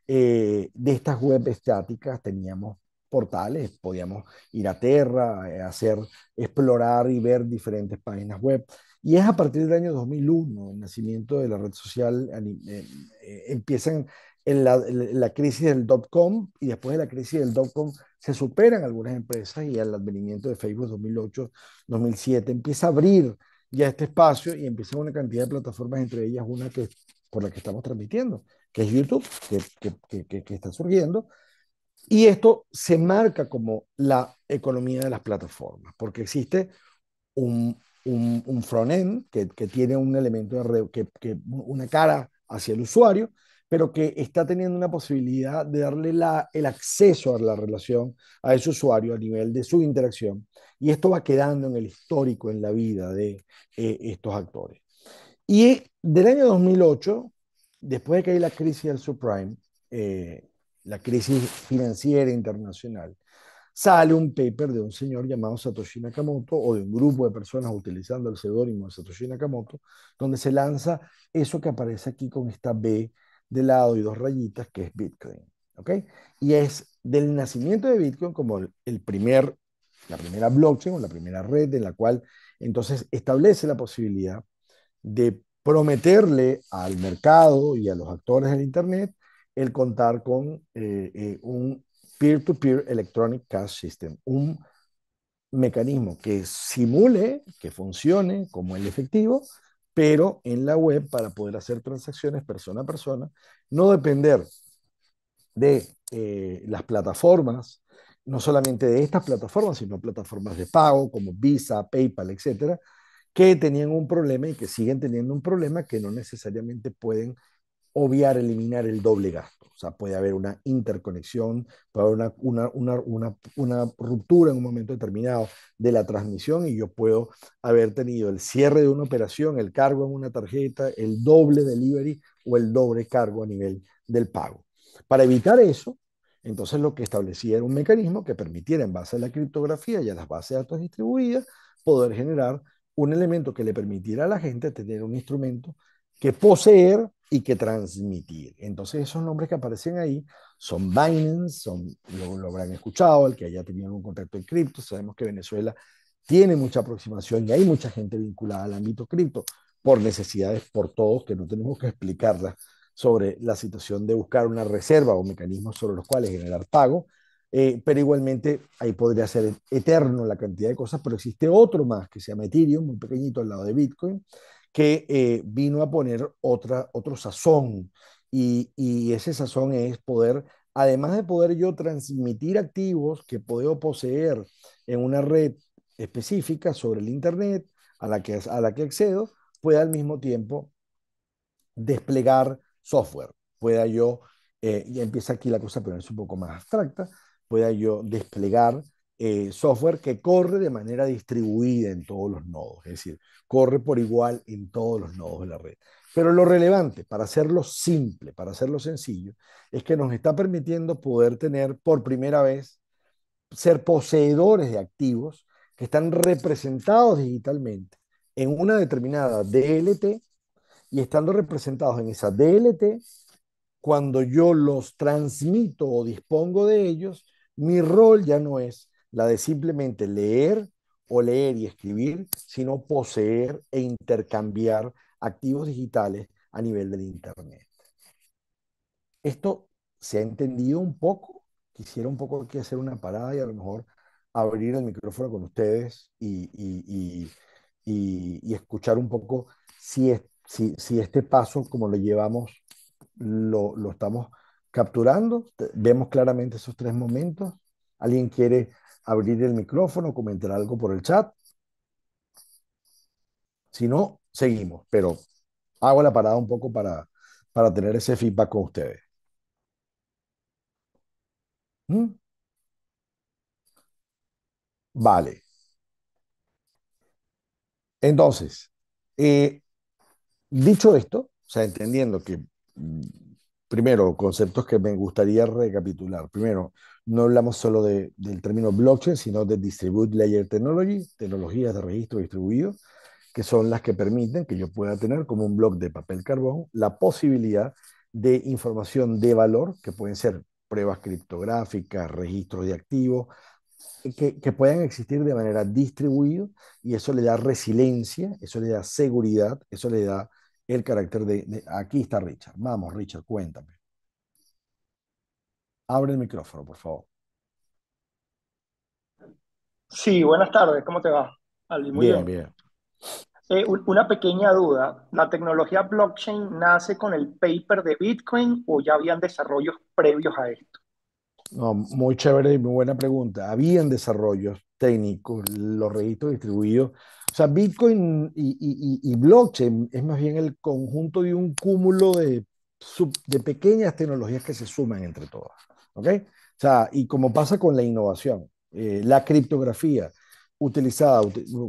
Eh, de estas web estáticas teníamos portales, podíamos ir a tierra eh, hacer, explorar y ver diferentes páginas web. Y es a partir del año 2001, el nacimiento de la red social, eh, eh, empiezan en la, crisis del dot-com y después de la crisis del dot-com se superan algunas empresas y al advenimiento de Facebook 2008-2007 empieza a abrir ya este espacio y empieza una cantidad de plataformas, entre ellas una que, por la que estamos transmitiendo, que es YouTube, que está surgiendo y esto se marca como la economía de las plataformas, porque existe un, un, front-end que, tiene un elemento, de que, una cara hacia el usuario, pero que está teniendo una posibilidad de darle la, el acceso a la relación a ese usuario a nivel de su interacción. Y esto va quedando en el histórico, en la vida de eh, estos actores. Y del año 2008, después de que hay la crisis del subprime, eh, la crisis financiera internacional, sale un paper de un señor llamado Satoshi Nakamoto o de un grupo de personas utilizando el seudónimo de Satoshi Nakamoto, donde se lanza eso que aparece aquí con esta B de lado y dos rayitas, que es Bitcoin. ¿ok? Y es del nacimiento de Bitcoin como el primer, la primera blockchain o la primera red en la cual entonces establece la posibilidad de prometerle al mercado y a los actores del Internet el contar con eh, eh, un peer-to-peer electronic cash system, un mecanismo que simule, que funcione como el efectivo, pero en la web para poder hacer transacciones persona a persona, no depender de eh, las plataformas, no solamente de estas plataformas, sino plataformas de pago como Visa, PayPal, etcétera, que tenían un problema y que siguen teniendo un problema que no necesariamente pueden obviar, eliminar el doble gasto. O sea, puede haber una interconexión, puede haber una, ruptura en un momento determinado de la transmisión y yo puedo haber tenido el cierre de una operación, el cargo en una tarjeta, el doble delivery o el doble cargo a nivel del pago. Para evitar eso, entonces lo que establecía era un mecanismo que permitiera en base a la criptografía y a las bases de datos distribuidas poder generar un elemento que le permitiera a la gente tener un instrumento que poseer y que transmitir. Entonces esos nombres que aparecen ahí son Binance, son, lo, lo habrán escuchado, el que haya tenido algún contacto en cripto, sabemos que Venezuela tiene mucha aproximación y hay mucha gente vinculada al ámbito cripto por necesidades por todos que no tenemos que explicarlas sobre la situación de buscar una reserva o mecanismos sobre los cuales generar pago, eh, pero igualmente ahí podría ser eterno la cantidad de cosas, pero existe otro más que se llama Ethereum, muy pequeñito al lado de Bitcoin, que eh, vino a poner otra, otro sazón. Y, ese sazón es poder, además de poder yo transmitir activos que puedo poseer en una red específica sobre el Internet a la que, a la que accedo, pueda al mismo tiempo desplegar software. Pueda yo, eh, empieza aquí la cosa pero es un poco más abstracta, pueda yo desplegar eh, software que corre de manera distribuida en todos los nodos, es decir, corre por igual en todos los nodos de la red. Pero lo relevante, para hacerlo simple, para hacerlo sencillo, es que nos está permitiendo poder tener por primera vez, ser poseedores de activos que están representados digitalmente en una determinada DLT y estando representados en esa DLT, cuando yo los transmito o dispongo de ellos, mi rol ya no es la de simplemente leer o leer y escribir, sino poseer e intercambiar activos digitales a nivel del Internet. Esto se ha entendido un poco. Quisiera un poco aquí hacer una parada y a lo mejor abrir el micrófono con ustedes y, escuchar un poco si, si, este paso, como lo llevamos, lo, lo estamos capturando. Vemos claramente esos tres momentos. ¿Alguien quiere abrir el micrófono, comentar algo por el chat. Si no, seguimos, pero hago la parada un poco para, para tener ese feedback con ustedes. ¿Mm? Vale. Entonces, eh, dicho esto, o sea, entendiendo que mm, primero, conceptos que me gustaría recapitular. Primero, no hablamos solo del término blockchain, sino de distributed Layer Technology, tecnologías de registro distribuido, que son las que permiten que yo pueda tener como un bloque de papel carbón la posibilidad de información de valor, que pueden ser pruebas criptográficas, registros de activos, que, que, puedan existir de manera distribuida y eso le da resiliencia, eso le da seguridad, eso le da el carácter de, Aquí está Richard. Vamos, Richard, cuéntame. Abre el micrófono, por favor. Sí, buenas tardes. ¿Cómo te va? bien, bien. Eh, una pequeña duda. ¿La tecnología blockchain nace con el paper de Bitcoin o ya habían desarrollos previos a esto? No, muy chévere y muy buena pregunta. Habían desarrollos técnicos, los registros distribuidos o sea, Bitcoin y, blockchain es más bien el conjunto de un cúmulo de, de pequeñas tecnologías que se suman entre todas. ¿Ok? O sea, y como pasa con la innovación, eh, la criptografía utilizada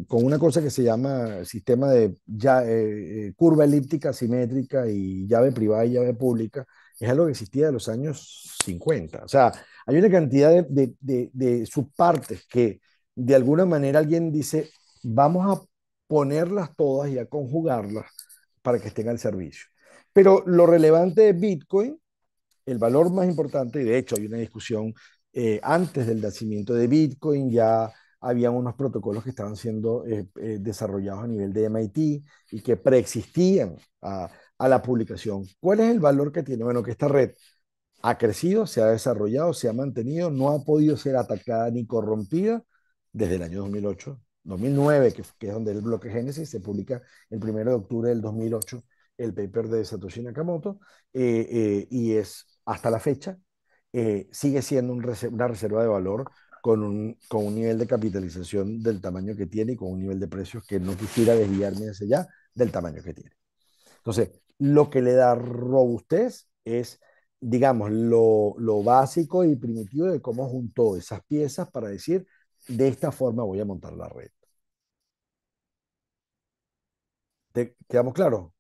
con una cosa que se llama sistema de eh, eh, curva elíptica simétrica y llave privada y llave pública, es algo que existía de los años 50. O sea, hay una cantidad de, de, de, de subpartes que de alguna manera alguien dice, vamos a ponerlas todas y a conjugarlas para que estén al servicio. Pero lo relevante de Bitcoin, el valor más importante, y de hecho hay una discusión eh, antes del nacimiento de Bitcoin, ya había unos protocolos que estaban siendo eh, eh, desarrollados a nivel de MIT y que preexistían a, a la publicación. ¿Cuál es el valor que tiene? Bueno, que esta red ha crecido, se ha desarrollado, se ha mantenido, no ha podido ser atacada ni corrompida desde el año 2008, 2009, que, que es donde el bloque Génesis se publica el 1 de octubre del 2008, el paper de Satoshi Nakamoto, eh, eh, y es hasta la fecha, eh, sigue siendo una reserva de valor con un, nivel de capitalización del tamaño que tiene y con un nivel de precios que no quisiera desviarme desde ya del tamaño que tiene. Entonces, lo que le da robustez es, digamos, lo, lo básico y primitivo de cómo juntó esas piezas para decir, de esta forma voy a montar la red. ¿Quedamos claro?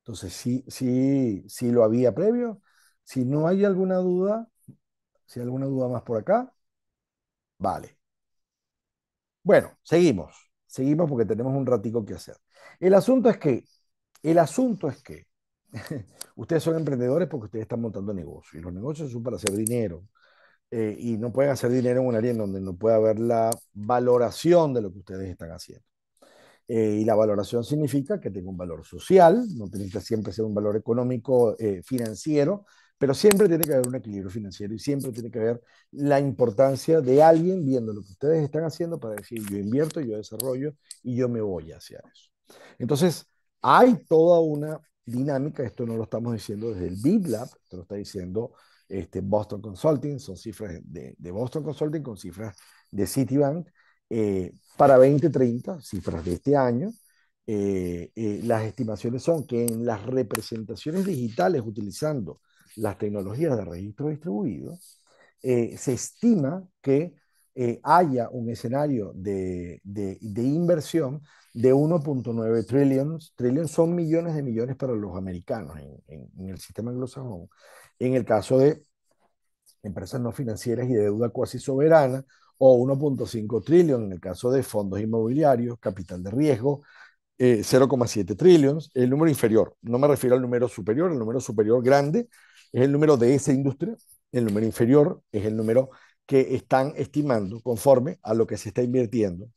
Entonces, sí, sí, sí lo había previo. Si no hay alguna duda, si hay alguna duda más por acá, vale. Bueno, seguimos. Seguimos porque tenemos un ratico que hacer. El asunto es que, el asunto es que, [LAUGHS] ustedes son emprendedores porque ustedes están montando negocios y los negocios son para hacer dinero. Eh, y no pueden hacer dinero en un área en donde no pueda haber la valoración de lo que ustedes están haciendo. Eh, y la valoración significa que tenga un valor social, no tiene que siempre ser un valor económico, eh, financiero, pero siempre tiene que haber un equilibrio financiero y siempre tiene que haber la importancia de alguien viendo lo que ustedes están haciendo para decir yo invierto, yo desarrollo y yo me voy hacia eso. Entonces, hay toda una dinámica, esto no lo estamos diciendo desde el BitLab, te esto lo está diciendo este, Boston Consulting, son cifras de, Boston Consulting con cifras de Citibank. Eh, para 2030, cifras de este año, eh, eh, las estimaciones son que en las representaciones digitales utilizando las tecnologías de registro distribuido, se estima que haya un escenario de, de, inversión de 1.9 trillones. Trillions son millones de millones para los americanos en el sistema anglosajón en el caso de empresas no financieras y de deuda cuasi soberana, o 1.5 trillion. en el caso de fondos inmobiliarios, capital de riesgo, 0,7 eh, trillones, el número inferior. No me refiero al número superior, el número superior grande es el número de esa industria, el número inferior es el número que están estimando conforme a lo que se está invirtiendo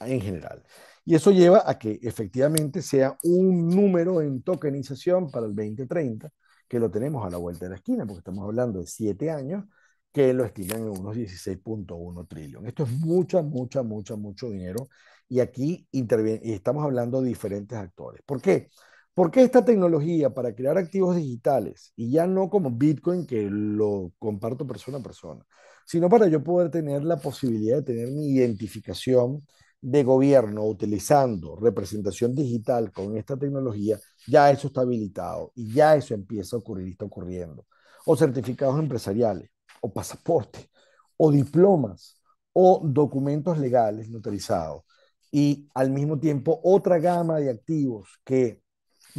en general. Y eso lleva a que efectivamente sea un número en tokenización para el 2030 que lo tenemos a la vuelta de la esquina, porque estamos hablando de siete años, que lo estiman en unos 16.1 trillones. Esto es mucha, mucha, mucha, mucho dinero. Y aquí y estamos hablando de diferentes actores. ¿Por qué? Porque esta tecnología para crear activos digitales, y ya no como Bitcoin, que lo comparto persona a persona, sino para yo poder tener la posibilidad de tener mi identificación de gobierno utilizando representación digital con esta tecnología, ya eso está habilitado y ya eso empieza a ocurrir y está ocurriendo. O certificados empresariales, o pasaportes, o diplomas, o documentos legales notarizados. Y al mismo tiempo otra gama de activos que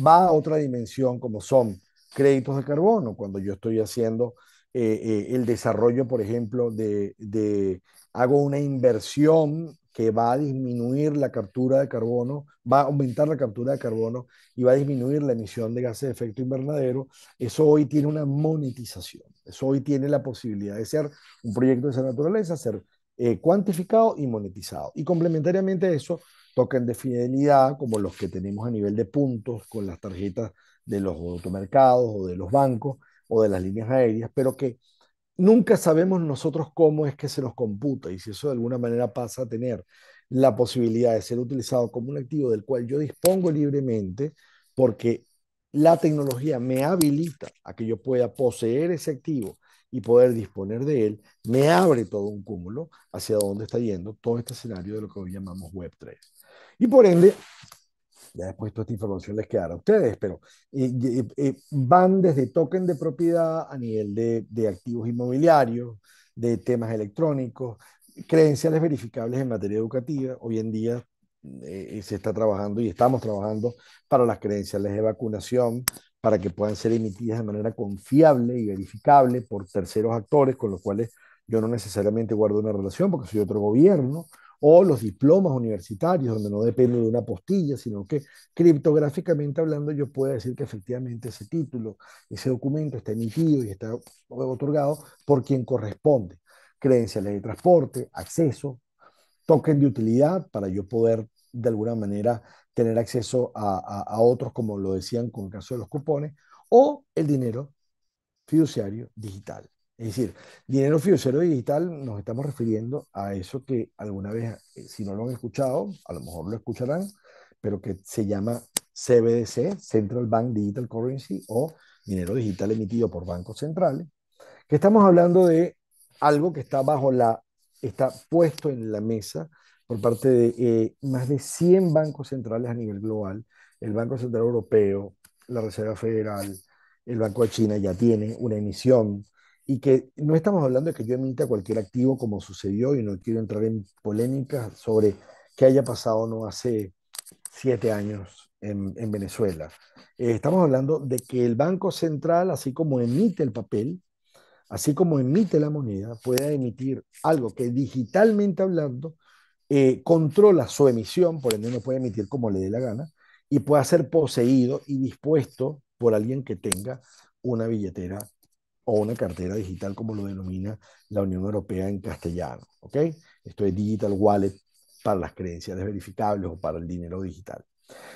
va a otra dimensión, como son créditos de carbono, cuando yo estoy haciendo eh, eh, el desarrollo, por ejemplo, de, de hago una inversión que va a disminuir la captura de carbono, va a aumentar la captura de carbono y va a disminuir la emisión de gases de efecto invernadero, eso hoy tiene una monetización, eso hoy tiene la posibilidad de ser un proyecto de esa naturaleza, ser eh, cuantificado y monetizado. Y complementariamente a eso, token de fidelidad, como los que tenemos a nivel de puntos con las tarjetas de los automercados o de los bancos o de las líneas aéreas, pero que nunca sabemos nosotros cómo es que se nos computa y si eso de alguna manera pasa a tener la posibilidad de ser utilizado como un activo del cual yo dispongo libremente porque la tecnología me habilita a que yo pueda poseer ese activo y poder disponer de él, me abre todo un cúmulo hacia dónde está yendo todo este escenario de lo que hoy llamamos Web3. Y por ende, ya después toda esta información les quedará a ustedes, pero eh, eh, eh, van desde token de propiedad a nivel de, de activos inmobiliarios, de temas electrónicos, credenciales verificables en materia educativa. Hoy en día se está trabajando y estamos trabajando para las credenciales de vacunación, para que puedan ser emitidas de manera confiable y verificable por terceros actores, con los cuales yo no necesariamente guardo una relación porque soy otro gobierno, o los diplomas universitarios, donde no depende de una postilla, sino que criptográficamente hablando yo puedo decir que efectivamente ese título, ese documento está emitido y está otorgado por quien corresponde. Credenciales de transporte, acceso, token de utilidad para yo poder de alguna manera tener acceso a, a otros, como lo decían con el caso de los cupones, o el dinero fiduciario digital. Es decir, dinero fiduciario digital nos estamos refiriendo a eso que alguna vez, eh, si no lo han escuchado, a lo mejor lo escucharán, pero que se llama CBDC, Central Bank Digital Currency, o dinero digital emitido por bancos centrales, que estamos hablando de algo que está bajo la, está puesto en la mesa por parte de eh, más de 100 bancos centrales a nivel global, el Banco Central Europeo, la Reserva Federal, el Banco de China ya tiene una emisión y que no estamos hablando de que yo emita cualquier activo como sucedió y no quiero entrar en polémicas sobre qué haya pasado no hace siete años en, Venezuela. Eh, estamos hablando de que el Banco Central, así como emite el papel, así como emite la moneda, pueda emitir algo que digitalmente hablando eh, controla su emisión, por ende no puede emitir como le dé la gana, y pueda ser poseído y dispuesto por alguien que tenga una billetera o una cartera digital como lo denomina la Unión Europea en castellano. ¿ok? Esto es digital wallet para las credenciales verificables o para el dinero digital.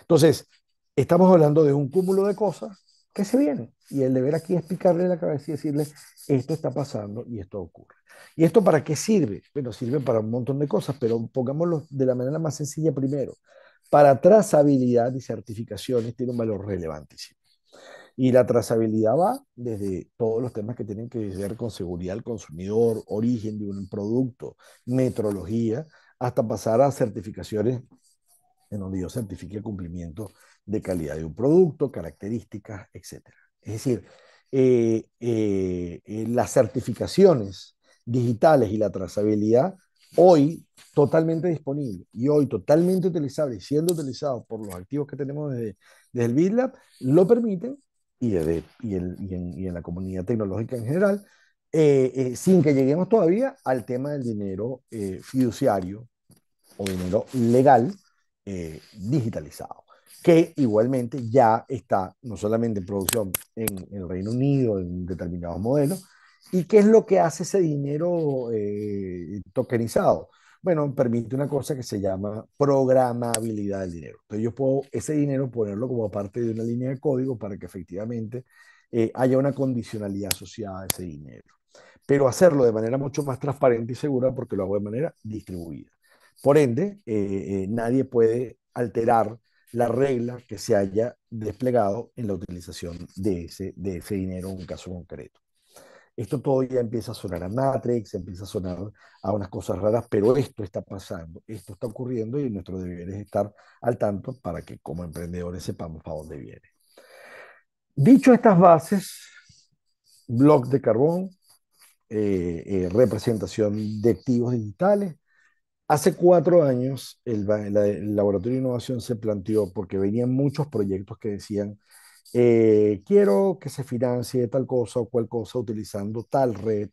Entonces, estamos hablando de un cúmulo de cosas que se vienen y el deber aquí es picarle la cabeza y decirle esto está pasando y esto ocurre. ¿Y esto para qué sirve? Bueno, sirve para un montón de cosas, pero pongámoslo de la manera más sencilla primero. Para trazabilidad y certificaciones tiene un valor relevantísimo. Y la trazabilidad va desde todos los temas que tienen que ver con seguridad al consumidor, origen de un producto, metrología, hasta pasar a certificaciones en donde yo certifique el cumplimiento de calidad de un producto, características, etc. Es decir, eh, eh, eh, las certificaciones digitales y la trazabilidad hoy totalmente disponible y hoy totalmente utilizable y siendo utilizado por los activos que tenemos desde, desde el BitLab, lo permiten y, en, la comunidad tecnológica en general, eh, eh, sin que lleguemos todavía al tema del dinero eh, fiduciario o dinero legal digitalizado, que igualmente ya está no solamente en producción en, en, el Reino Unido, en determinados modelos, y qué es lo que hace ese dinero tokenizado bueno, permite una cosa que se llama programabilidad del dinero. Entonces yo puedo ese dinero ponerlo como parte de una línea de código para que efectivamente eh, haya una condicionalidad asociada a ese dinero. Pero hacerlo de manera mucho más transparente y segura porque lo hago de manera distribuida. Por ende, eh, eh, nadie puede alterar la regla que se haya desplegado en la utilización de ese dinero en un caso concreto. Esto todavía empieza a sonar a Matrix, empieza a sonar a unas cosas raras, pero esto está pasando, esto está ocurriendo y nuestro deber es estar al tanto para que como emprendedores sepamos para dónde viene. Dicho estas bases, blog de carbón, eh, eh, representación de activos digitales, Hace cuatro años el, Laboratorio de Innovación se planteó, porque venían muchos proyectos que decían, eh, quiero que se financie tal cosa o cual cosa utilizando tal red.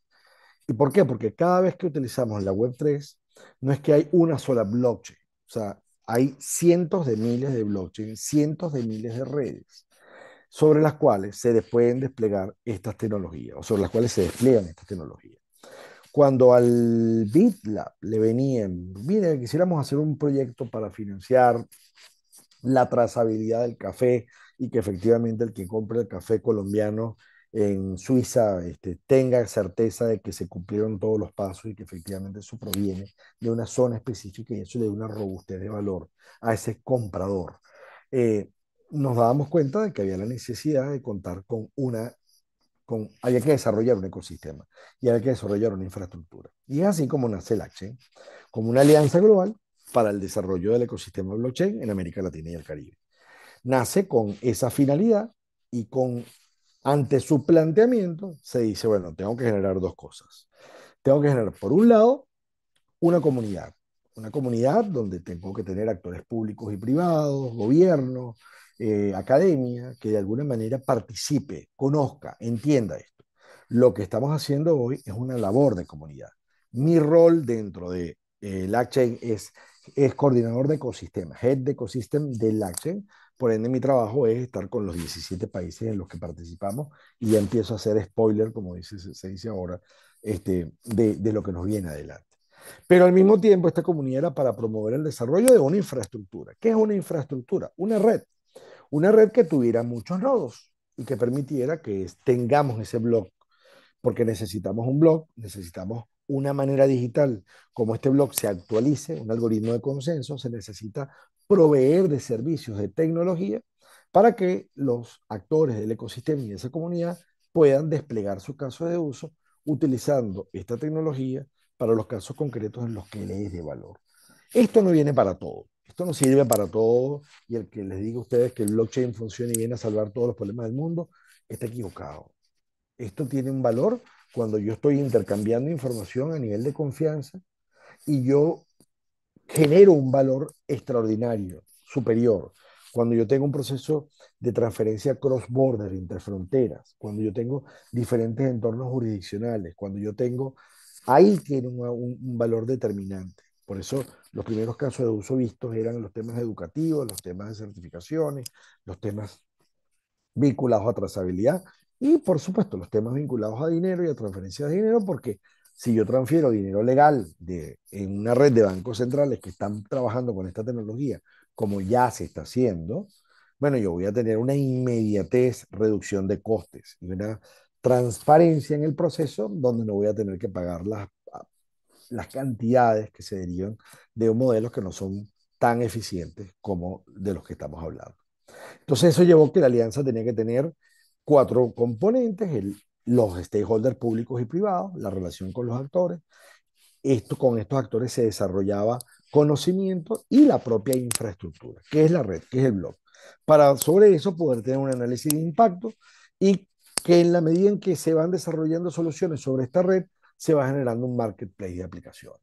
¿Y por qué? Porque cada vez que utilizamos la Web3, no es que hay una sola blockchain, o sea, hay cientos de miles de blockchains, cientos de miles de redes sobre las cuales se pueden desplegar estas tecnologías, o sobre las cuales se despliegan estas tecnologías. Cuando al BitLab le venían, mire, quisiéramos hacer un proyecto para financiar la trazabilidad del café y que efectivamente el que compre el café colombiano en Suiza este, tenga certeza de que se cumplieron todos los pasos y que efectivamente eso proviene de una zona específica y eso le da una robustez de valor a ese comprador. Eh, nos dábamos cuenta de que había la necesidad de contar con una, con, había que desarrollar un ecosistema y había que desarrollar una infraestructura. Y así como nace el Action, como una alianza global para el desarrollo del ecosistema blockchain en América Latina y el Caribe nace con esa finalidad y con ante su planteamiento se dice, bueno, tengo que generar dos cosas. Tengo que generar, por un lado, una comunidad, una comunidad donde tengo que tener actores públicos y privados, gobierno, eh, academia, que de alguna manera participe, conozca, entienda esto. Lo que estamos haciendo hoy es una labor de comunidad. Mi rol dentro de eh, es, es coordinador de ecosistema, head de ecosistema de LACHEN, por ende, mi trabajo es estar con los 17 países en los que participamos y ya empiezo a hacer spoiler, como dice, se dice ahora, este, de, de lo que nos viene adelante. Pero al mismo tiempo, esta comunidad era para promover el desarrollo de una infraestructura. ¿Qué es una infraestructura? Una red. Una red que tuviera muchos nodos y que permitiera que tengamos ese blog. Porque necesitamos un blog, necesitamos una manera digital como este blog se actualice, un algoritmo de consenso, se necesita proveer de servicios de tecnología para que los actores del ecosistema y de esa comunidad puedan desplegar sus casos de uso utilizando esta tecnología para los casos concretos en los que le es de valor. Esto no viene para todo, esto no sirve para todo y el que les diga a ustedes que el blockchain funciona y viene a salvar todos los problemas del mundo está equivocado. Esto tiene un valor cuando yo estoy intercambiando información a nivel de confianza y yo genero un valor extraordinario, superior. Cuando yo tengo un proceso de transferencia cross-border, interfronteras, cuando yo tengo diferentes entornos jurisdiccionales, cuando yo tengo, ahí tiene un, un valor determinante. Por eso los primeros casos de uso vistos eran los temas educativos, los temas de certificaciones, los temas vinculados a trazabilidad y, por supuesto, los temas vinculados a dinero y a transferencia de dinero, porque si yo transfiero dinero legal en una red de bancos centrales que están trabajando con esta tecnología, como ya se está haciendo, bueno, yo voy a tener una inmediatez reducción de costes y una transparencia en el proceso donde no voy a tener que pagar las, las cantidades que se derivan de modelos que no son tan eficientes como de los que estamos hablando. Entonces eso llevó que la alianza tenía que tener cuatro componentes, el los stakeholders públicos y privados, la relación con los actores. Esto, con estos actores se desarrollaba conocimiento y la propia infraestructura, que es la red, que es el blog. Para sobre eso poder tener un análisis de impacto y que en la medida en que se van desarrollando soluciones sobre esta red, se va generando un marketplace de aplicaciones.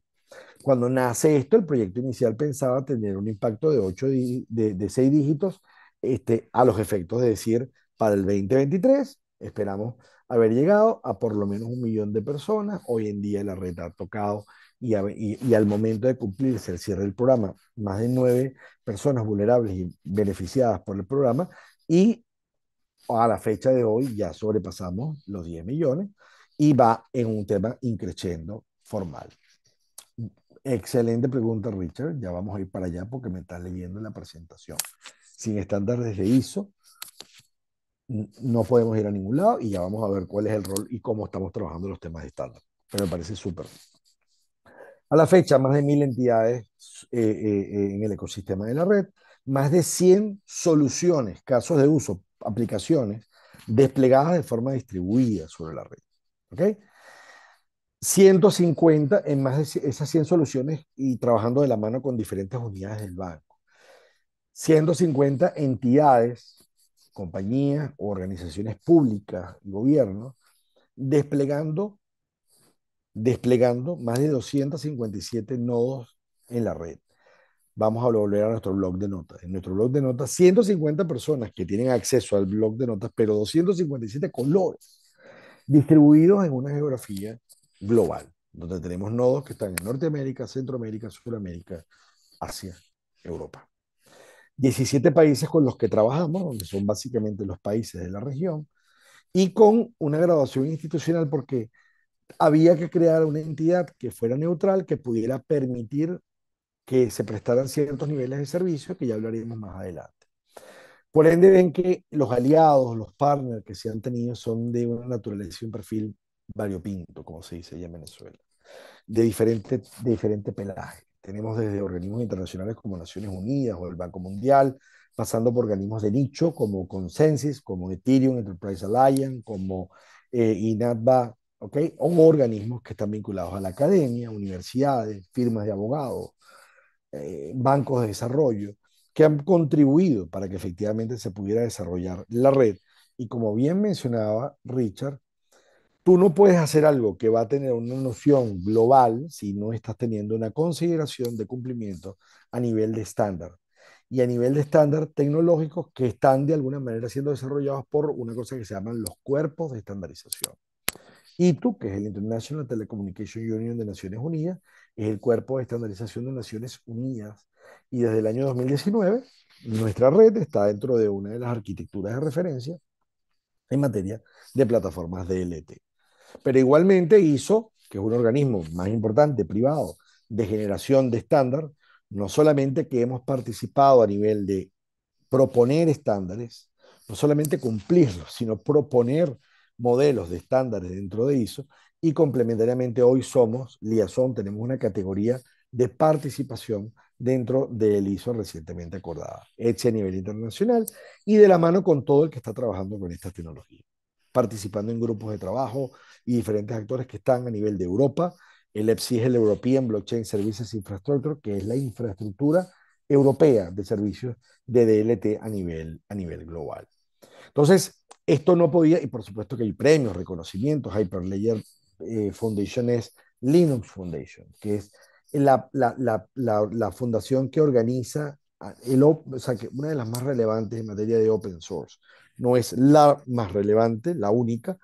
Cuando nace esto, el proyecto inicial pensaba tener un impacto de, 8 de, de dígitos este, a los efectos de decir, para el 2023 esperamos haber llegado a por lo menos un millón de personas. Hoy en día la red ha tocado y, y, al momento de cumplirse el cierre del programa, más de nueve personas vulnerables y beneficiadas por el programa y a la fecha de hoy ya sobrepasamos los 10 millones y va en un tema increciendo formal. Excelente pregunta, Richard. Ya vamos a ir para allá porque me estás leyendo la presentación. Sin estándares de ISO, no podemos ir a ningún lado y ya vamos a ver cuál es el rol y cómo estamos trabajando los temas de estándar. Pero me parece súper. A la fecha, más de mil entidades eh, eh, eh, en el ecosistema de la red, más de 100 soluciones, casos de uso, aplicaciones desplegadas de forma distribuida sobre la red. ¿Ok? 150 en más de esas 100 soluciones y trabajando de la mano con diferentes unidades del banco. 150 entidades compañías, organizaciones públicas gobierno, gobiernos, desplegando, desplegando más de 257 nodos en la red. Vamos a volver a nuestro blog de notas. En nuestro blog de notas, 150 personas que tienen acceso al blog de notas, pero 257 colores distribuidos en una geografía global, donde tenemos nodos que están en Norteamérica, Centroamérica, Sudamérica, Asia, Europa. 17 países con los que trabajamos, que son básicamente los países de la región, y con una graduación institucional porque había que crear una entidad que fuera neutral, que pudiera permitir que se prestaran ciertos niveles de servicio, que ya hablaremos más adelante. Por ende, ven que los aliados, los partners que se han tenido son de una naturaleza y un perfil variopinto, como se dice ya en Venezuela, de diferente, de diferente pelaje. Tenemos desde organismos internacionales como Naciones Unidas o el Banco Mundial, pasando por organismos de nicho como Consensus, como Ethereum Enterprise Alliance, como eh, ¿ok? O organismos que están vinculados a la academia, universidades, firmas de abogados, eh, bancos de desarrollo, que han contribuido para que efectivamente se pudiera desarrollar la red. Y como bien mencionaba Richard, no puedes hacer algo que va a tener una noción global si no estás teniendo una consideración de cumplimiento a nivel de estándar y a nivel de estándar tecnológicos que están de alguna manera siendo desarrollados por una cosa que se llaman los cuerpos de estandarización. y tú que es el International Telecommunication Union de Naciones Unidas, es el cuerpo de estandarización de Naciones Unidas y desde el año 2019 nuestra red está dentro de una de las arquitecturas de referencia en materia de plataformas DLT. Pero igualmente ISO, que es un organismo más importante, privado, de generación de estándar, no solamente que hemos participado a nivel de proponer estándares, no solamente cumplirlos, sino proponer modelos de estándares dentro de ISO y complementariamente hoy somos, Liazón, tenemos una categoría de participación dentro del ISO recientemente acordada, hecha a nivel internacional y de la mano con todo el que está trabajando con estas tecnologías participando en grupos de trabajo y diferentes actores que están a nivel de Europa. El EPSI es el European Blockchain Services Infrastructure, que es la infraestructura europea de servicios de DLT a nivel, a nivel global. Entonces, esto no podía, y por supuesto que el premio, reconocimientos, Hyperledger eh, Foundation es Linux Foundation, que es la, fundación que organiza el, que una de las más relevantes en materia de open source no es la más relevante, la única,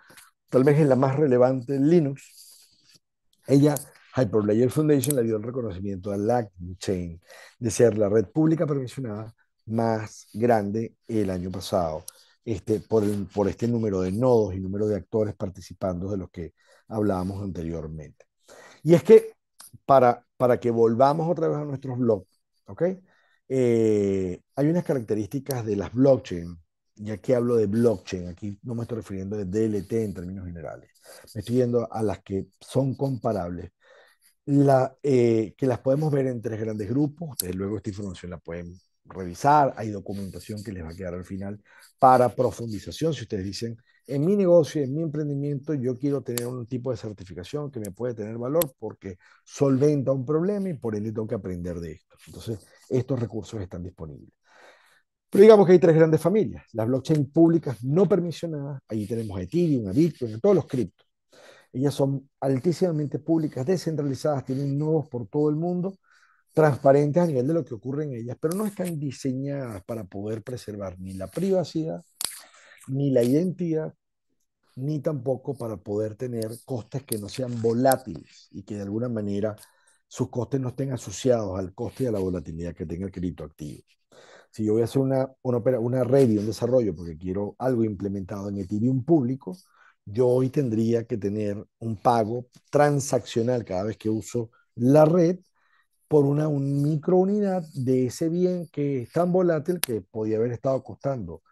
tal vez es la más relevante en Linux. Ella, Hyperledger Foundation, le dio el reconocimiento a la Chain de ser la red pública permisionada más grande el año pasado, este, por, por este número de nodos y número de actores participando de los que hablábamos anteriormente. Y es que, para, para que volvamos otra vez a nuestros blogs, ¿ok? Eh, hay unas características de las blockchains y aquí hablo de blockchain, aquí no me estoy refiriendo de DLT en términos generales, me estoy yendo a las que son comparables, la, eh, que las podemos ver en tres grandes grupos, ustedes luego esta información la pueden revisar, hay documentación que les va a quedar al final para profundización, si ustedes dicen, en mi negocio, en mi emprendimiento, yo quiero tener un tipo de certificación que me puede tener valor porque solventa un problema y por ende tengo que aprender de esto. Entonces, estos recursos están disponibles digamos que hay tres grandes familias. Las blockchain públicas no permisionadas, ahí tenemos a Ethereum, a Bitcoin, a todos los criptos. Ellas son altísimamente públicas, descentralizadas, tienen nodos por todo el mundo, transparentes a nivel de lo que ocurre en ellas, pero no están diseñadas para poder preservar ni la privacidad, ni la identidad, ni tampoco para poder tener costes que no sean volátiles y que de alguna manera sus costes no estén asociados al coste y a la volatilidad que tenga el criptoactivo si yo voy a hacer una, red y un desarrollo, porque quiero algo implementado en Ethereum público, yo hoy tendría que tener un pago transaccional cada vez que uso la red por una microunidad de ese bien que es tan volátil que podía haber estado costando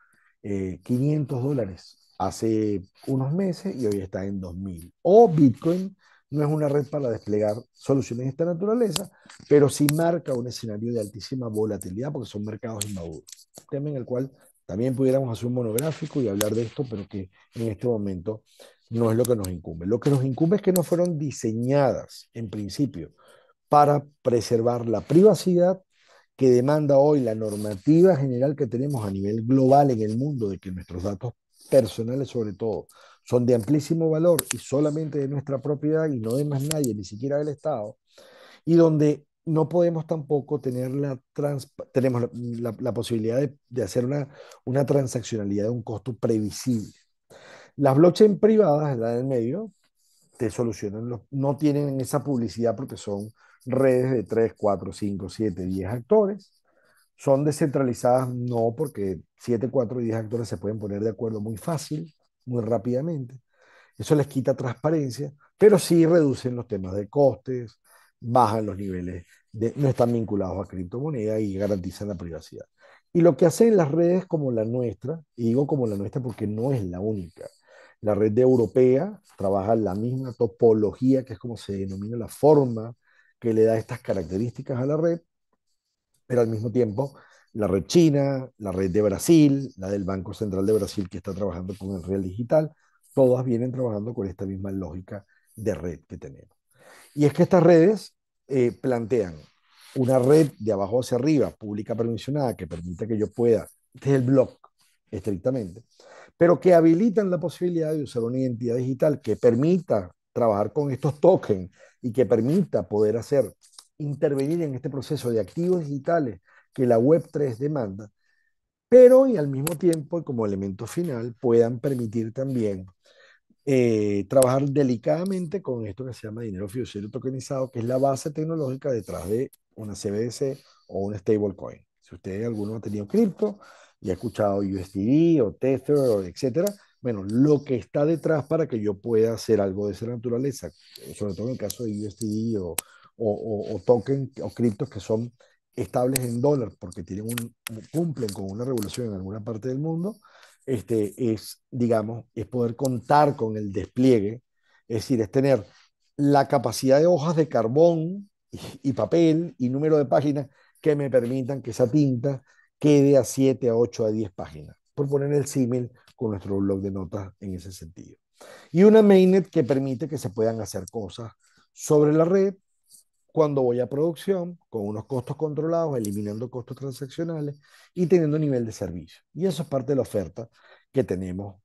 500 eh, dólares hace unos meses y hoy está en 2000. O Bitcoin, no es una red para desplegar soluciones de esta naturaleza, pero sí marca un escenario de altísima volatilidad porque son mercados inmaduros. Tema en el cual también pudiéramos hacer un monográfico y hablar de esto, pero que en este momento no es lo que nos incumbe. Lo que nos incumbe es que no fueron diseñadas en principio para preservar la privacidad que demanda hoy la normativa general que tenemos a nivel global en el mundo de que nuestros datos personales sobre todo son de amplísimo valor y solamente de nuestra propiedad y no de más nadie, ni siquiera del Estado, y donde no podemos tampoco tener la, tenemos la, posibilidad de, hacer una, una transaccionalidad de un costo previsible. Las blockchains privadas, la del medio, te solucionan, no tienen esa publicidad porque son redes de 3, 4, 5, 7, 10 actores. Son descentralizadas, no, porque 7, 4 y 10 actores se pueden poner de acuerdo muy fácil muy rápidamente. Eso les quita transparencia, pero sí reducen los temas de costes, bajan los niveles, de, no están vinculados a criptomonedas y garantizan la privacidad. Y lo que hacen las redes como la nuestra, y digo como la nuestra porque no es la única, la red europea trabaja la misma topología, que es como se denomina la forma que le da estas características a la red, pero al mismo tiempo la red china, la red de Brasil, la del Banco Central de Brasil que está trabajando con el Real Digital, todas vienen trabajando con esta misma lógica de red que tenemos. Y es que estas redes eh, plantean una red de abajo hacia arriba, pública permisionada, que permita que yo pueda, este es el blog estrictamente, pero que habilitan la posibilidad de usar una identidad digital que permita trabajar con estos tokens y que permita poder hacer intervenir en este proceso de activos digitales que la Web3 demanda, pero y al mismo tiempo, como elemento final, puedan permitir también eh, trabajar delicadamente con esto que se llama dinero fiduciario tokenizado, que es la base tecnológica detrás de una CBDC o una stablecoin. Si usted alguno ha tenido cripto y ha escuchado USDT o Tether, o etcétera, bueno, lo que está detrás para que yo pueda hacer algo de esa naturaleza, sobre todo en el caso de USD o, o, o token o criptos que son estables en dólar porque tienen un, cumplen con una regulación en alguna parte del mundo, este, es, digamos, es poder contar con el despliegue, es decir, es tener la capacidad de hojas de carbón y, y papel y número de páginas que me permitan que esa tinta quede a 7, a 8, a 10 páginas, por poner el símil con nuestro blog de notas en ese sentido. Y una mainnet que permite que se puedan hacer cosas sobre la red cuando voy a producción, con unos costos controlados, eliminando costos transaccionales y teniendo nivel de servicio. Y eso es parte de la oferta que tenemos.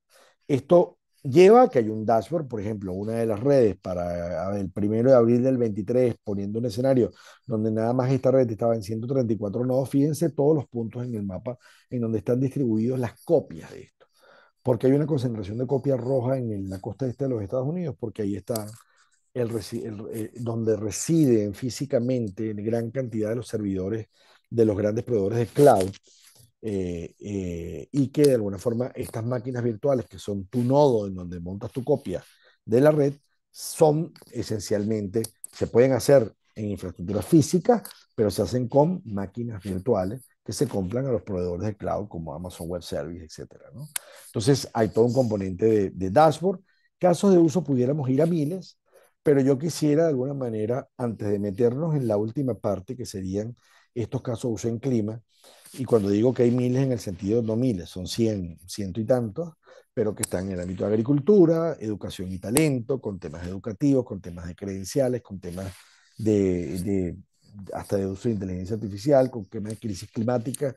Esto lleva a que hay un dashboard, por ejemplo, una de las redes para el primero de abril del 23, poniendo un escenario donde nada más esta red estaba en 134 nodos, fíjense todos los puntos en el mapa en donde están distribuidos las copias de esto. Porque hay una concentración de copias rojas en la costa este de los Estados Unidos, porque ahí está el, eh, donde residen físicamente gran cantidad de los servidores de los grandes proveedores de cloud eh, eh, y que de alguna forma estas máquinas virtuales que son tu nodo en donde montas tu copia de la red son esencialmente, se pueden hacer en infraestructura física, pero se hacen con máquinas virtuales que se compran a los proveedores de cloud como Amazon Web Service, etc. Entonces hay todo un componente de, de dashboard. Casos de uso pudiéramos ir a miles, pero yo quisiera, de alguna manera, antes de meternos en la última parte, que serían estos casos de uso en clima, y cuando digo que hay miles en el sentido, no miles, son cien, ciento y tantos, pero que están en el ámbito de agricultura, educación y talento, con temas educativos, con temas de credenciales, con temas de, hasta de uso de inteligencia artificial, con temas de crisis climática,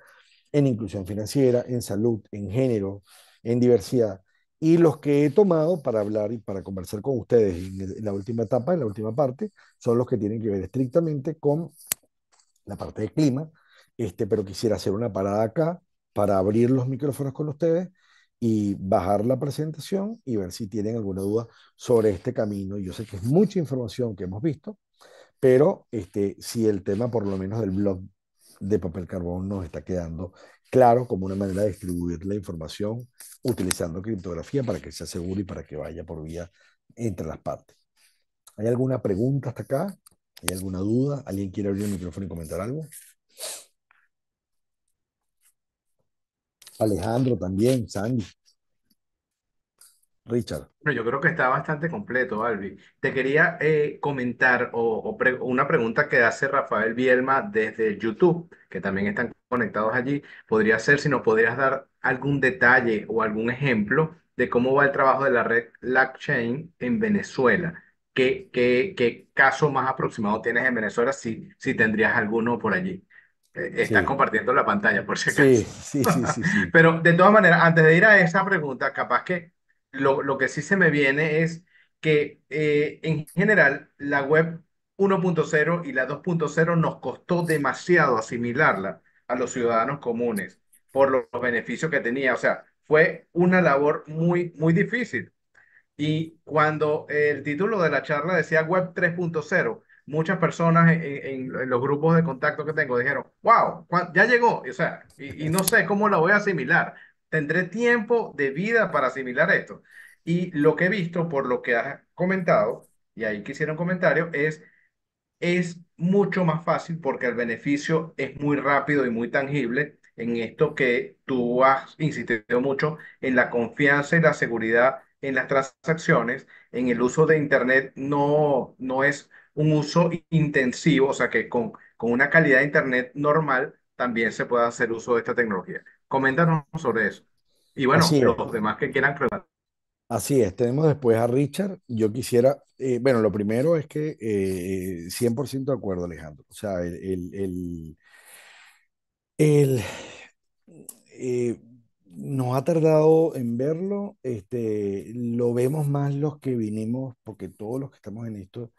en inclusión financiera, en salud, en género, en diversidad. Y los que he tomado para hablar y para conversar con ustedes en, la última etapa, en la última parte, son los que tienen que ver estrictamente con la parte de clima, este, pero quisiera hacer una parada acá para abrir los micrófonos con ustedes y bajar la presentación y ver si tienen alguna duda sobre este camino. Yo sé que es mucha información que hemos visto, pero este, si el tema por lo menos del blog de papel carbón nos está quedando claro como una manera de distribuir la información utilizando criptografía para que sea seguro y para que vaya por vía entre las partes. ¿Hay alguna pregunta hasta acá? ¿Hay alguna duda? ¿Alguien quiere abrir el micrófono y comentar algo? Alejandro también, Sandy. Richard. Yo creo que está bastante completo, Albi. Te quería eh, comentar o, una pregunta que hace Rafael Bielma desde YouTube, que también están conectados allí. Podría ser si nos podrías dar algún detalle o algún ejemplo de cómo va el trabajo de la red blockchain en Venezuela. ¿Qué, qué, caso más aproximado tienes en Venezuela? Si, si tendrías alguno por allí. Eh, están compartiendo la pantalla, por si acaso. sí, sí, sí, sí. [LAUGHS] Pero de todas maneras, antes de ir a esa pregunta, capaz que lo, que sí se me viene es que eh, en general la web 1.0 y la 2.0 nos costó demasiado asimilarla a los ciudadanos comunes por los, beneficios que tenía. O sea, fue una labor muy, muy difícil. Y cuando el título de la charla decía Web 3.0, muchas personas en, los grupos de contacto que tengo dijeron, wow, ya llegó. O sea, y, y no sé cómo la voy a asimilar, tendré tiempo de vida para asimilar esto. Y lo que he visto, por lo que has comentado, y ahí quisiera un comentario, es, es mucho más fácil porque el beneficio es muy rápido y muy tangible en esto que tú has insistido mucho en la confianza y la seguridad en las transacciones, en el uso de Internet no, no es un uso intensivo, o sea que con, con una calidad de Internet normal también se puede hacer uso de esta tecnología. Coméntanos sobre eso. Y bueno, los demás que quieran preguntar. Así es, tenemos después a Richard. Yo quisiera, eh, bueno, lo primero es que 100% eh, de acuerdo, Alejandro. O sea, el, eh, nos ha tardado en verlo, este, lo vemos más los que vinimos, porque todos los que estamos en esto,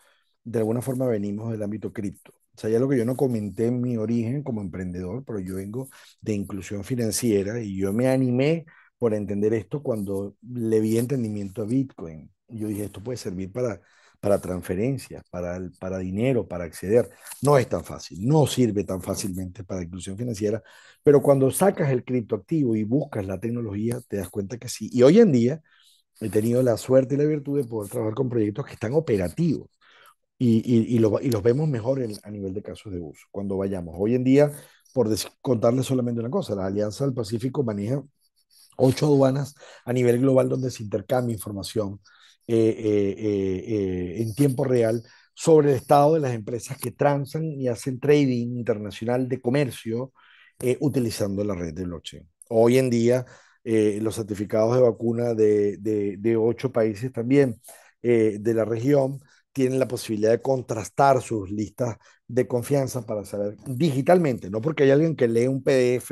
de alguna forma venimos del ámbito cripto. O sea, ya lo que yo no comenté en mi origen como emprendedor, pero yo vengo de inclusión financiera y yo me animé por entender esto cuando le vi entendimiento a Bitcoin. Yo dije, esto puede servir para, para transferencias, para, para dinero, para acceder. No es tan fácil, no sirve tan fácilmente para inclusión financiera, pero cuando sacas el criptoactivo y buscas la tecnología, te das cuenta que sí. Y hoy en día he tenido la suerte y la virtud de poder trabajar con proyectos que están operativos y, los vemos mejor a nivel de casos de uso cuando vayamos. Hoy en día, por contarles solamente una cosa, la Alianza del Pacífico maneja ocho aduanas a nivel global donde se intercambia información eh, eh, eh, en tiempo real sobre el estado de las empresas que transan y hacen trading internacional de comercio utilizando la red de blockchain. Hoy en día, los certificados de vacuna de, de ocho países también de la región tienen la posibilidad de contrastar sus listas de confianza para saber digitalmente, no porque hay alguien que lee un PDF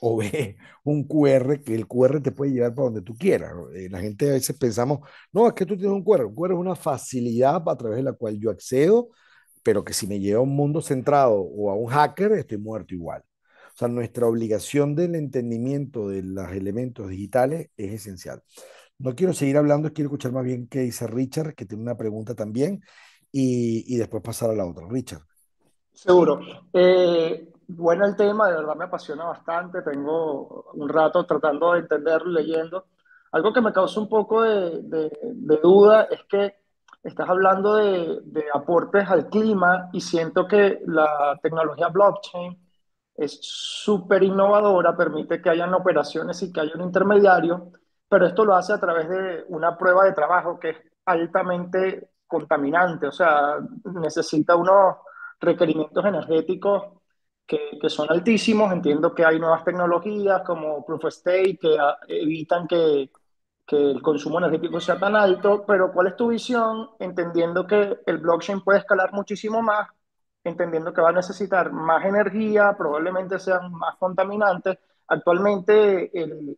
o [LAUGHS] ve un QR, que el QR te puede llevar para donde tú quieras. Eh, la gente a veces pensamos, no, es que tú tienes un QR, un QR es una facilidad a través de la cual yo accedo, pero que si me lleva a un mundo centrado o a un hacker, estoy muerto igual. O sea, nuestra obligación del entendimiento de los elementos digitales es esencial no quiero seguir hablando, quiero escuchar más bien qué dice Richard, que tiene una pregunta también, y, después pasar a la otra. Richard. Seguro. Eh, bueno, el tema de verdad me apasiona bastante. Tengo un rato tratando de entenderlo, leyendo. Algo que me causa un poco de, duda es que estás hablando de, de, aportes al clima y siento que la tecnología blockchain es súper innovadora, permite que hayan operaciones y que haya un intermediario, pero esto lo hace a través de una prueba de trabajo que es altamente contaminante, o sea, necesita unos requerimientos energéticos que, son altísimos. Entiendo que hay nuevas tecnologías como Proof of Stake que evitan que, que el consumo energético sea tan alto, pero ¿cuál es tu visión entendiendo que el blockchain puede escalar muchísimo más, entendiendo que va a necesitar más energía, probablemente sean más contaminantes, Actualmente el,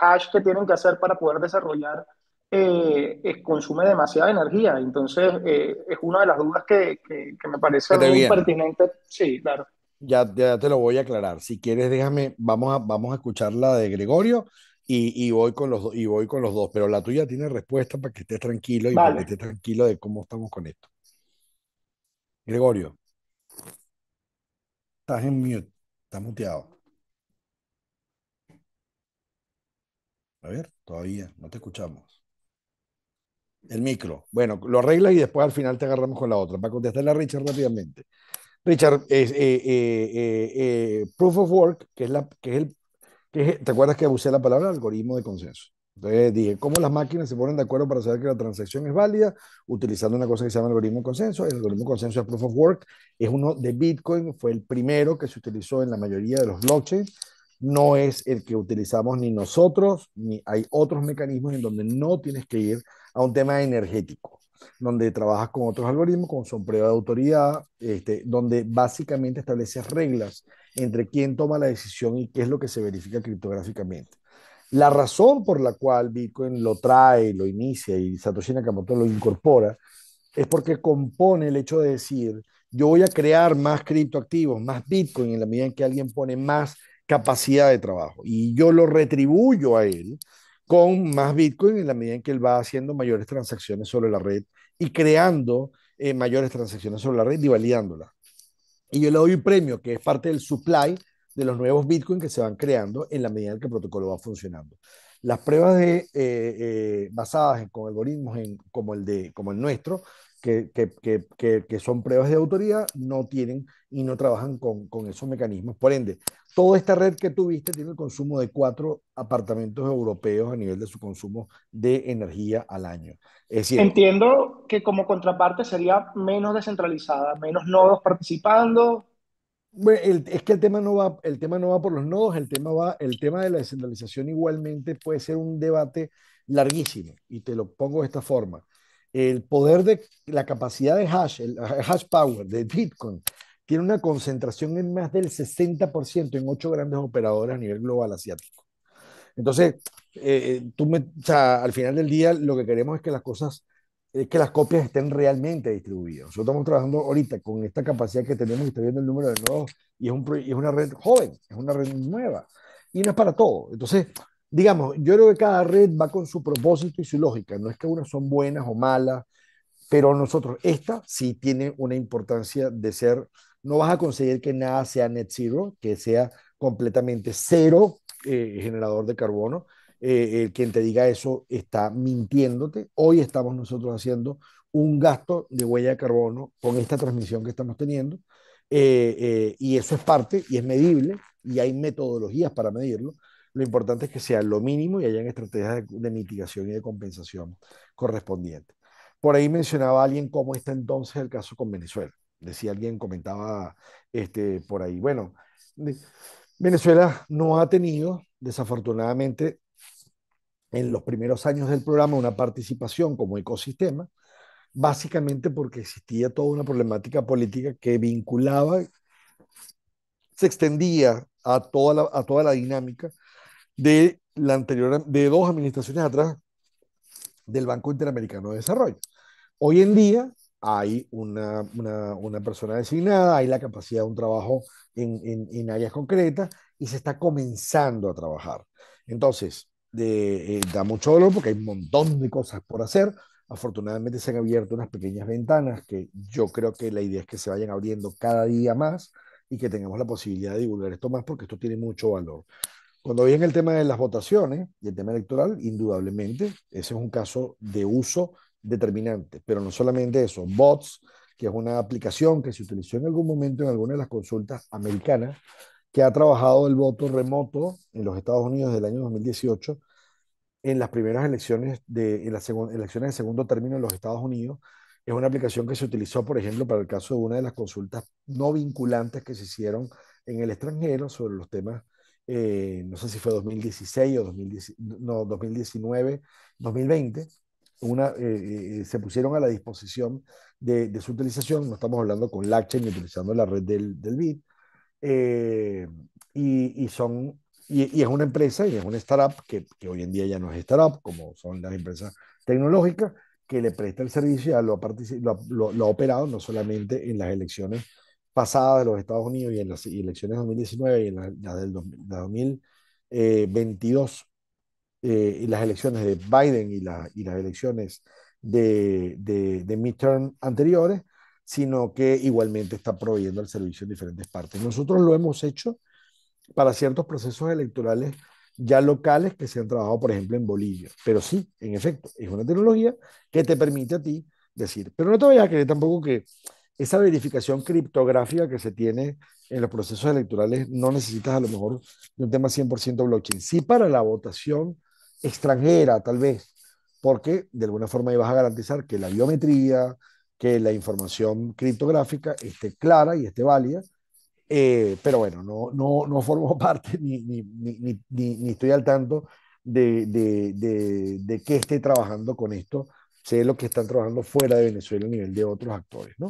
hash que tienen que hacer para poder desarrollar eh, consume demasiada energía, entonces eh, es una de las dudas que, me parece muy pertinente. Sí, claro. Ya, te lo voy a aclarar. Si quieres, déjame, vamos a, vamos a escuchar la de Gregorio y, voy con los, y voy con los dos, pero la tuya tiene respuesta para que estés tranquilo y para que estés tranquilo de cómo estamos con esto. Gregorio. Estás en mute, estás muteado. A ver, todavía, no te escuchamos. El micro. Bueno, lo arreglas y después al final te agarramos con la otra. Para contestarle a Richard rápidamente. Richard, eh, eh, eh, proof of work, que es, la, que es el... Que ¿Te acuerdas que abusé la palabra algoritmo de consenso? Entonces dije, ¿cómo las máquinas se ponen de acuerdo para saber que la transacción es válida? Utilizando una cosa que se llama algoritmo de consenso. El algoritmo de consenso es proof of work. Es uno de Bitcoin, fue el primero que se utilizó en la mayoría de los blockchains no es el que utilizamos ni nosotros, ni hay otros mecanismos en donde no tienes que ir a un tema energético, donde trabajas con otros algoritmos, con son prueba de autoridad, este, donde básicamente estableces reglas entre quién toma la decisión y qué es lo que se verifica criptográficamente. La razón por la cual Bitcoin lo trae, lo inicia y Satoshi Nakamoto lo incorpora es porque compone el hecho de decir, yo voy a crear más criptoactivos, más Bitcoin, en la medida en que alguien pone más capacidad de trabajo. Y yo lo retribuyo a él con más Bitcoin en la medida en que él va haciendo mayores transacciones sobre la red y creando eh, mayores transacciones sobre la red y validándola. Y yo le doy un premio que es parte del supply de los nuevos Bitcoin que se van creando en la medida en que el protocolo va funcionando. Las pruebas de, eh, eh, basadas con algoritmos como, el de, como el nuestro que, son pruebas de autoridad, no tienen y no trabajan con, esos mecanismos. Por ende, toda esta red que tuviste tiene el consumo de cuatro apartamentos europeos a nivel de su consumo de energía al año. Es decir, Entiendo que como contraparte sería menos descentralizada, menos nodos participando. es que el tema, no va, el tema no va por los nodos, el tema, va, el tema de la descentralización igualmente puede ser un debate larguísimo, y te lo pongo de esta forma el poder de la capacidad de hash, el hash power de Bitcoin, tiene una concentración en más del 60% en ocho grandes operadores a nivel global asiático. Entonces, eh, eh, tú me, o sea, al final del día lo que queremos es que las cosas, es que las copias estén realmente distribuidas. Nosotros estamos trabajando ahorita con esta capacidad que tenemos y está viendo el número de nodos y es, un, y es una red joven, es una red nueva y no es para todo. Entonces, digamos, yo creo que cada red va con su propósito y su lógica. No es que unas son buenas o malas, pero nosotros, esta sí tiene una importancia de ser, no vas a conseguir que nada sea net zero, que sea completamente cero eh, generador de carbono. Eh, el quien te diga eso está mintiéndote. Hoy estamos nosotros haciendo un gasto de huella de carbono con esta transmisión que estamos teniendo. Eh, y eso es parte y es medible y hay metodologías para medirlo lo importante es que sea lo mínimo y hayan estrategias de, mitigación y de compensación correspondientes. Por ahí mencionaba alguien cómo está entonces el caso con Venezuela. Decía alguien, comentaba este, por ahí. Bueno, Venezuela no ha tenido, desafortunadamente, en los primeros años del programa una participación como ecosistema, básicamente porque existía toda una problemática política que vinculaba, se extendía a toda a toda la dinámica de la anterior, de dos administraciones atrás del Banco Interamericano de Desarrollo. Hoy en día hay una, persona designada, hay la capacidad de un trabajo en, áreas concretas y se está comenzando a trabajar. Entonces, eh, da mucho dolor porque hay un montón de cosas por hacer. Afortunadamente se han abierto unas pequeñas ventanas que yo creo que la idea es que se vayan abriendo cada día más y que tengamos la posibilidad de divulgar esto más porque esto tiene mucho valor. Cuando viene el tema de las votaciones y el tema electoral, indudablemente, ese es un caso de uso determinante. Pero no solamente eso, bots, que es una aplicación que se utilizó en algún momento en alguna de las consultas americanas, que ha trabajado el voto remoto en los Estados Unidos del año 2018, en las primeras elecciones de, elecciones de segundo término en los Estados Unidos. Es una aplicación que se utilizó, por ejemplo, para el caso de una de las consultas no vinculantes que se hicieron en el extranjero sobre los temas eh, no sé si fue 2016 o 2019, 2020, una, eh, eh, se pusieron a la disposición de, su utilización, no estamos hablando con blockchain utilizando la red del, del BID, y, y, son, y, es una empresa y es una startup que, que, hoy en día ya no es startup, como son las empresas tecnológicas, que le presta el servicio y lo, lo, lo ha operado no solamente en las elecciones pasada de los Estados Unidos y en las elecciones de 2019 y en las la del 2022 eh, eh, y las elecciones de Biden y, la, y las elecciones de, de, de, midterm anteriores, sino que igualmente está proveyendo el servicio en diferentes partes. Nosotros lo hemos hecho para ciertos procesos electorales ya locales que se han trabajado, por ejemplo, en Bolivia. Pero sí, en efecto, es una tecnología que te permite a ti decir, pero no te voy a creer tampoco que esa verificación criptográfica que se tiene en los procesos electorales no necesitas a lo mejor de un tema 100% blockchain. Sí para la votación extranjera, tal vez, porque de alguna forma ahí vas a garantizar que la biometría, que la información criptográfica esté clara y esté válida. Eh, pero bueno, no, no, no formo [LAUGHS] parte ni, ni, estoy al tanto de, de, de, de qué esté trabajando con esto. Sé lo que están trabajando fuera de Venezuela a nivel de otros actores, ¿no?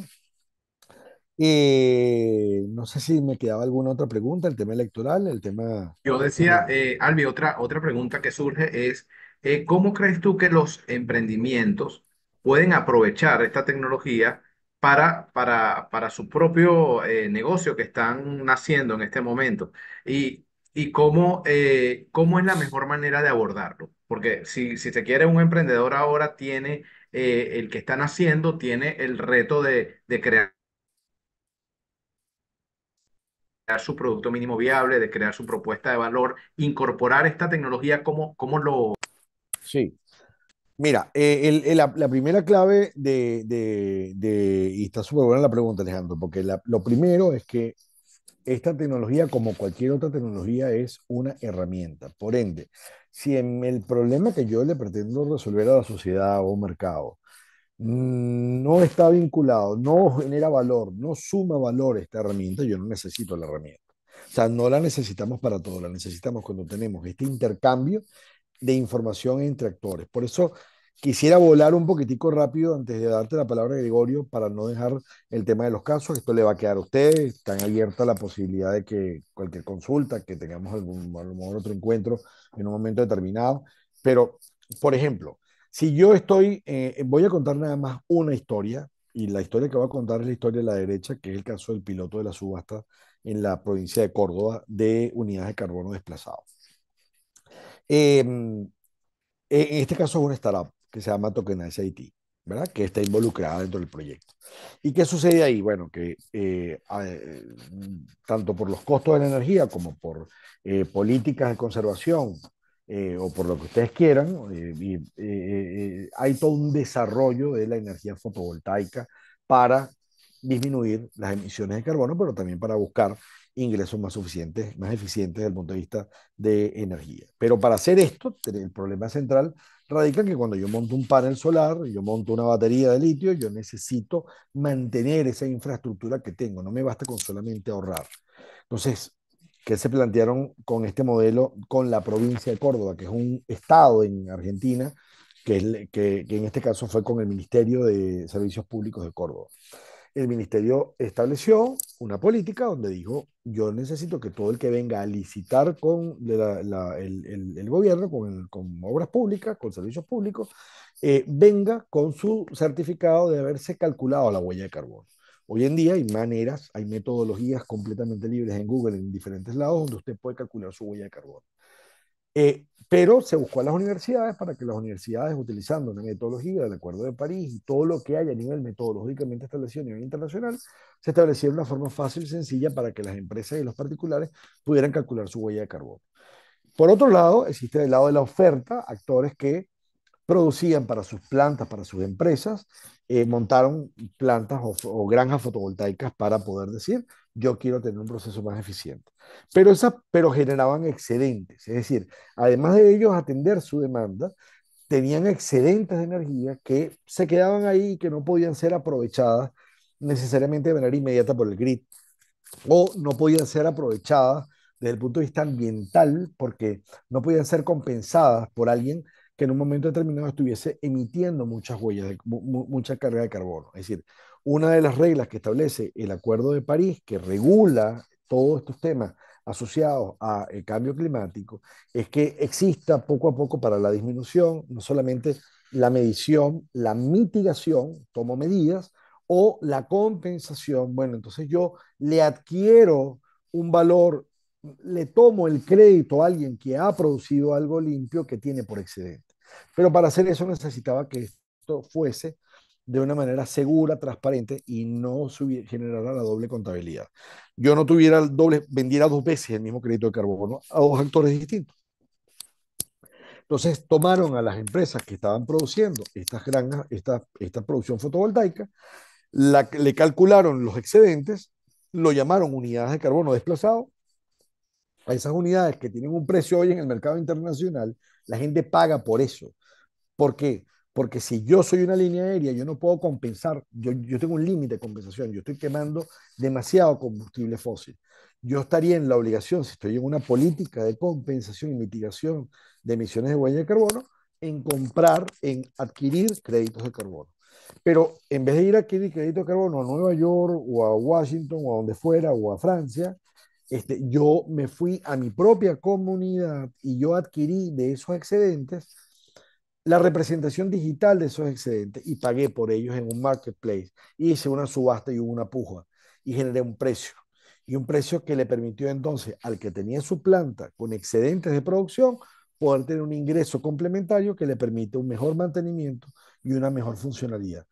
Y eh, no sé si me quedaba alguna otra pregunta, el tema electoral, el tema... Yo decía, eh, Albi, otra, otra pregunta que surge es, eh, ¿cómo crees tú que los emprendimientos pueden aprovechar esta tecnología para, para, para su propio eh, negocio que están naciendo en este momento? Y, y cómo, cómo es la mejor manera de abordarlo. Porque si, si se quiere, un emprendedor ahora tiene, el que está naciendo, tiene el reto de, de crear su producto mínimo viable, de crear su propuesta de valor, incorporar esta tecnología, como cómo lo...? Sí. Mira, eh, eh, la, primera clave de, de, de y está súper buena la pregunta, Alejandro, porque lo primero es que esta tecnología, como cualquier otra tecnología, es una herramienta. Por ende, si en el problema que yo le pretendo resolver a la sociedad o mercado Mm, no está vinculado, no genera valor, no suma valor esta herramienta, yo no necesito la herramienta. O sea, no la necesitamos para todo, la necesitamos cuando tenemos este intercambio de información entre actores. Por eso quisiera volar un poquitico rápido antes de darte la palabra, Gregorio, para no dejar el tema de los casos. Esto le va a quedar a ustedes. Están abierta la posibilidad de que cualquier consulta, que tengamos algún, a otro encuentro en un momento determinado. Pero, por ejemplo, si yo estoy, eh, eh, voy a contar nada más una historia, y la historia que voy a contar es la historia de la derecha, que es el caso del piloto de la subasta en la provincia de Córdoba de unidades de carbono desplazado. Em, e, en este caso es una startup que se llama Tokenize IT, ¿verdad? que está involucrada dentro del proyecto. ¿Y qué sucede ahí? Bueno, que eh, tanto por los costos de la energía como por políticas de conservación, eh, o por lo que ustedes quieran, eh, eh, hay todo un desarrollo de la energía fotovoltaica para disminuir las emisiones de carbono, pero también para buscar ingresos más suficientes, más eficientes desde el punto de vista de energía. Pero para hacer esto, el problema central radica en que cuando yo monto un panel solar, yo monto una batería de litio, yo necesito mantener esa infraestructura que tengo, no me basta con solamente ahorrar. Entonces, que se plantearon con este modelo con la provincia de Córdoba, que es un estado en Argentina, que, que, en este caso fue con el Ministerio de Servicios Públicos de Córdoba. El ministerio estableció una política donde dijo, yo necesito que todo el que venga a licitar con el, gobierno, con, con, obras públicas, con servicios públicos, eh, venga con su certificado de haberse calculado la huella de carbono. Hoy en día hay maneras, hay metodologías completamente libres en Google en diferentes lados donde usted puede calcular su huella de carbono. Eh, pero se buscó a las universidades para que las universidades, utilizando la metodología del Acuerdo de París y todo lo que hay a nivel metodológicamente establecido a nivel internacional, se estableciera una forma fácil y sencilla para que las empresas y los particulares pudieran calcular su huella de carbono. Por otro lado, existe del lado de la oferta actores que producían para sus plantas, para sus empresas, eh, montaron plantas o, granjas fotovoltaicas para poder decir, yo quiero tener un proceso más eficiente. Pero, esa, pero generaban excedentes, es decir, además de ellos atender su demanda, tenían excedentes de energía que se quedaban ahí y que no podían ser aprovechadas necesariamente de manera inmediata por el grid o no podían ser aprovechadas desde el punto de vista ambiental porque no podían ser compensadas por alguien que en un momento determinado estuviese emitiendo muchas huellas, de, mucha carga de carbono. Es decir, una de las reglas que establece el Acuerdo de París, que regula todos estos temas asociados al eh, cambio climático, es que exista poco a poco para la disminución, no solamente la medición, la mitigación, tomo medidas, o la compensación. Bueno, entonces yo le adquiero un valor, le tomo el crédito a alguien que ha producido algo limpio que tiene por excedente. Pero para hacer eso necesitaba que esto fuese de una manera segura, transparente y no generara la doble contabilidad. Yo no tuviera el doble, vendiera dos veces el mismo crédito de carbono a dos actores distintos. Entonces tomaron a las empresas que estaban produciendo estas esta, producción fotovoltaica, la, le calcularon los excedentes, lo llamaron unidades de carbono desplazado. A esas unidades que tienen un precio hoy en el mercado internacional, la gente paga por eso. ¿Por qué? Porque si yo soy una línea aérea, yo no puedo compensar, yo, yo tengo un límite de compensación, yo estoy quemando demasiado combustible fósil. Yo estaría en la obligación, si estoy en una política de compensación y mitigación de emisiones de huella de carbono, en comprar, en adquirir créditos de carbono. Pero en vez de ir a adquirir créditos de carbono a Nueva York o a Washington o a donde fuera o a Francia, este, yo me fui a mi propia comunidad y yo adquirí de esos excedentes la representación digital de esos excedentes y pagué por ellos en un marketplace. Hice una subasta y hubo una puja y generé un precio. Y un precio que le permitió entonces al que tenía su planta con excedentes de producción poder tener un ingreso complementario que le permite un mejor mantenimiento y una mejor funcionalidad.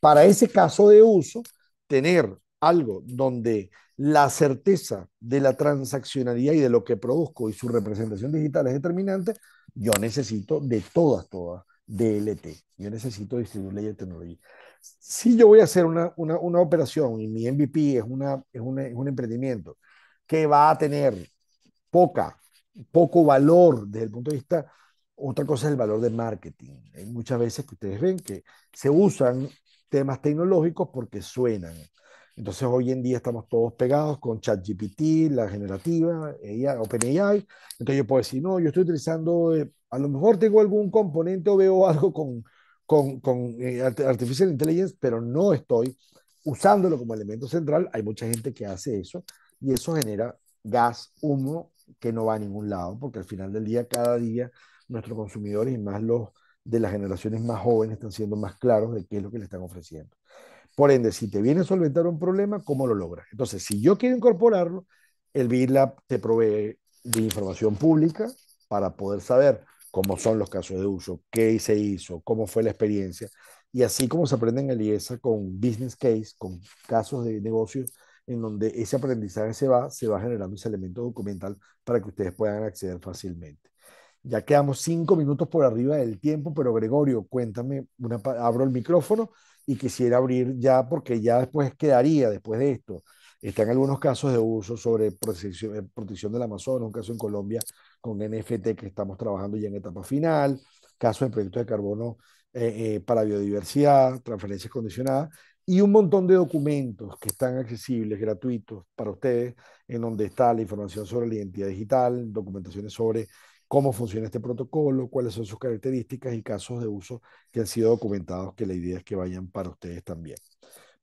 Para ese caso de uso, tener algo donde la certeza de la transaccionalidad y de lo que produzco y su representación digital es determinante, yo necesito de todas, todas, DLT. Yo necesito distribuir de tecnología. Si yo voy a hacer una, una, operación y mi MVP es, una, es, es un emprendimiento que va a tener poca, poco valor desde el punto de vista otra cosa es el valor de marketing. Hay muchas veces que ustedes ven que se usan temas tecnológicos porque suenan. Entonces hoy en día estamos todos pegados con ChatGPT, la generativa, OpenAI. Entonces yo puedo decir, no, yo estoy utilizando, eh, a lo mejor tengo algún componente o veo algo con, con, con eh, Artificial Intelligence, pero no estoy usándolo como elemento central. Hay mucha gente que hace eso y eso genera gas, humo, que no va a ningún lado, porque al final del día, cada día, nuestros consumidores y más los de las generaciones más jóvenes están siendo más claros de qué es lo que le están ofreciendo. Por ende, si te viene a solventar un problema, ¿cómo lo logras? Entonces, si yo quiero incorporarlo, el BILAB te provee de información pública para poder saber cómo son los casos de uso, qué se hizo, cómo fue la experiencia. Y así como se aprende en el IESA con business case, con casos de negocios, en donde ese aprendizaje se va, se va generando ese elemento documental para que ustedes puedan acceder fácilmente. Ya quedamos cinco minutos por arriba del tiempo, pero Gregorio, cuéntame, abro el micrófono y quisiera abrir ya porque ya después quedaría, después de esto. Están algunos casos de uso sobre eh, protección, del Amazonas, un caso en Colombia con NFT que estamos trabajando ya en etapa final, casos de proyectos de carbono eh, eh, para biodiversidad, transferencias condicionadas y un montón de documentos que están accesibles, gratuitos para ustedes, en donde está la información sobre la identidad digital, documentaciones sobre cómo funciona este protocolo, cuáles son sus características y casos de uso que han sido documentados, que la idea es que vayan para ustedes también.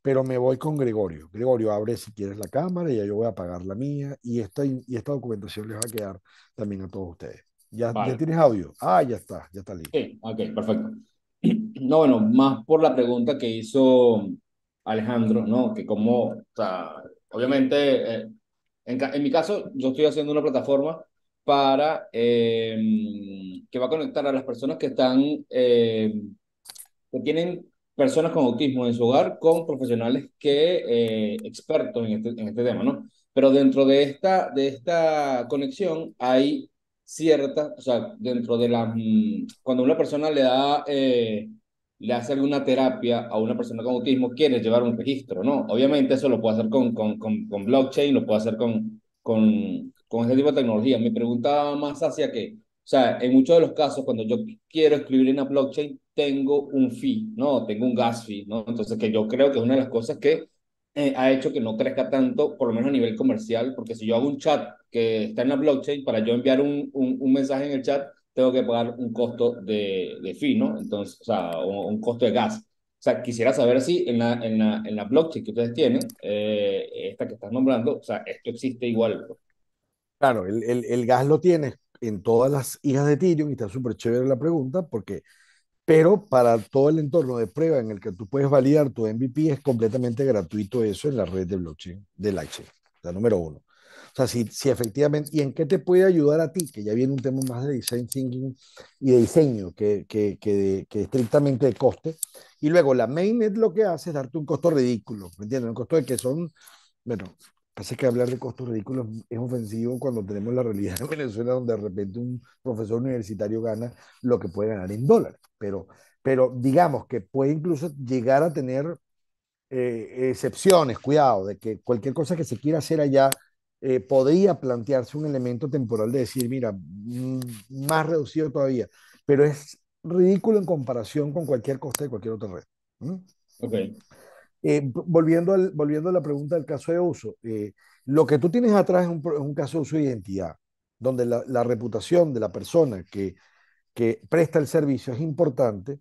Pero me voy con Gregorio. Gregorio, abre si quieres la cámara y ya yo voy a apagar la mía y esta, y esta documentación les va a quedar también a todos ustedes. ¿Ya, tienes audio? Ah, ya está, ya está listo. Sí, ok, perfecto. [CLEARS THROAT] No, bueno, más por la pregunta que hizo Alejandro, ¿no? Que como, o sea, obviamente, eh, en, en mi caso, yo estoy haciendo una plataforma para em, que va a conectar a las personas que están em, que tienen personas con autismo en su hogar con profesionales que eh, expertos en este, en este, tema, ¿no? Pero dentro de esta de esta conexión hay ciertas, o sea, dentro de la mm, cuando una persona le da eh, le hace alguna terapia a una persona con autismo, quiere llevar un registro, ¿no? Obviamente eso lo puede hacer con, con, con, blockchain, lo puede hacer con, con, con este tipo de tecnología. Mi pregunta más hacia que, o sea, en muchos de los casos, cuando yo quiero escribir en la blockchain, tengo un fee, ¿no? Tengo un gas fee, ¿no? Entonces, que yo creo que es una de las cosas que eh, ha hecho que no crezca tanto, por lo menos a nivel comercial, porque si yo hago un chat que está en la blockchain, para yo enviar un, un, mensaje en el chat, tengo que pagar un costo de, de fee, ¿no? Entonces, o sea, un, un costo de gas. O sea, quisiera saber si en la, en la, en la blockchain que ustedes tienen, eh, esta que estás nombrando, o sea, esto existe igual. Pues. Claro, el, gas lo tienes en todas las hijas de Tyrion y está súper chévere la pregunta porque, pero para todo el entorno de prueba en el que tú puedes validar tu MVP es completamente gratuito eso en la red de blockchain, de Lightchain, la número uno. O sea, si, si efectivamente, ¿y en qué te puede ayudar a ti? Que ya viene un tema más de design thinking y de diseño que, que, estrictamente de coste. Y luego la mainnet lo que hace es darte un costo ridículo, ¿me entiendes? Un costo de que son, bueno, Pasa que hablar de costos ridículos es ofensivo cuando tenemos la realidad en Venezuela, donde de repente un profesor universitario gana lo que puede ganar en dólares. Pero, pero digamos que puede incluso llegar a tener eh, excepciones, cuidado, de que cualquier cosa que se quiera hacer allá eh, podría plantearse un elemento temporal de decir, mira, mm, más reducido todavía, pero es ridículo en comparación con cualquier coste de cualquier otra red. Ok. Okay. Eh, volviendo, volviendo a la pregunta del caso de uso, eh, lo que tú tienes atrás es un, caso de uso de identidad, donde la, reputación de la persona que, presta el servicio es importante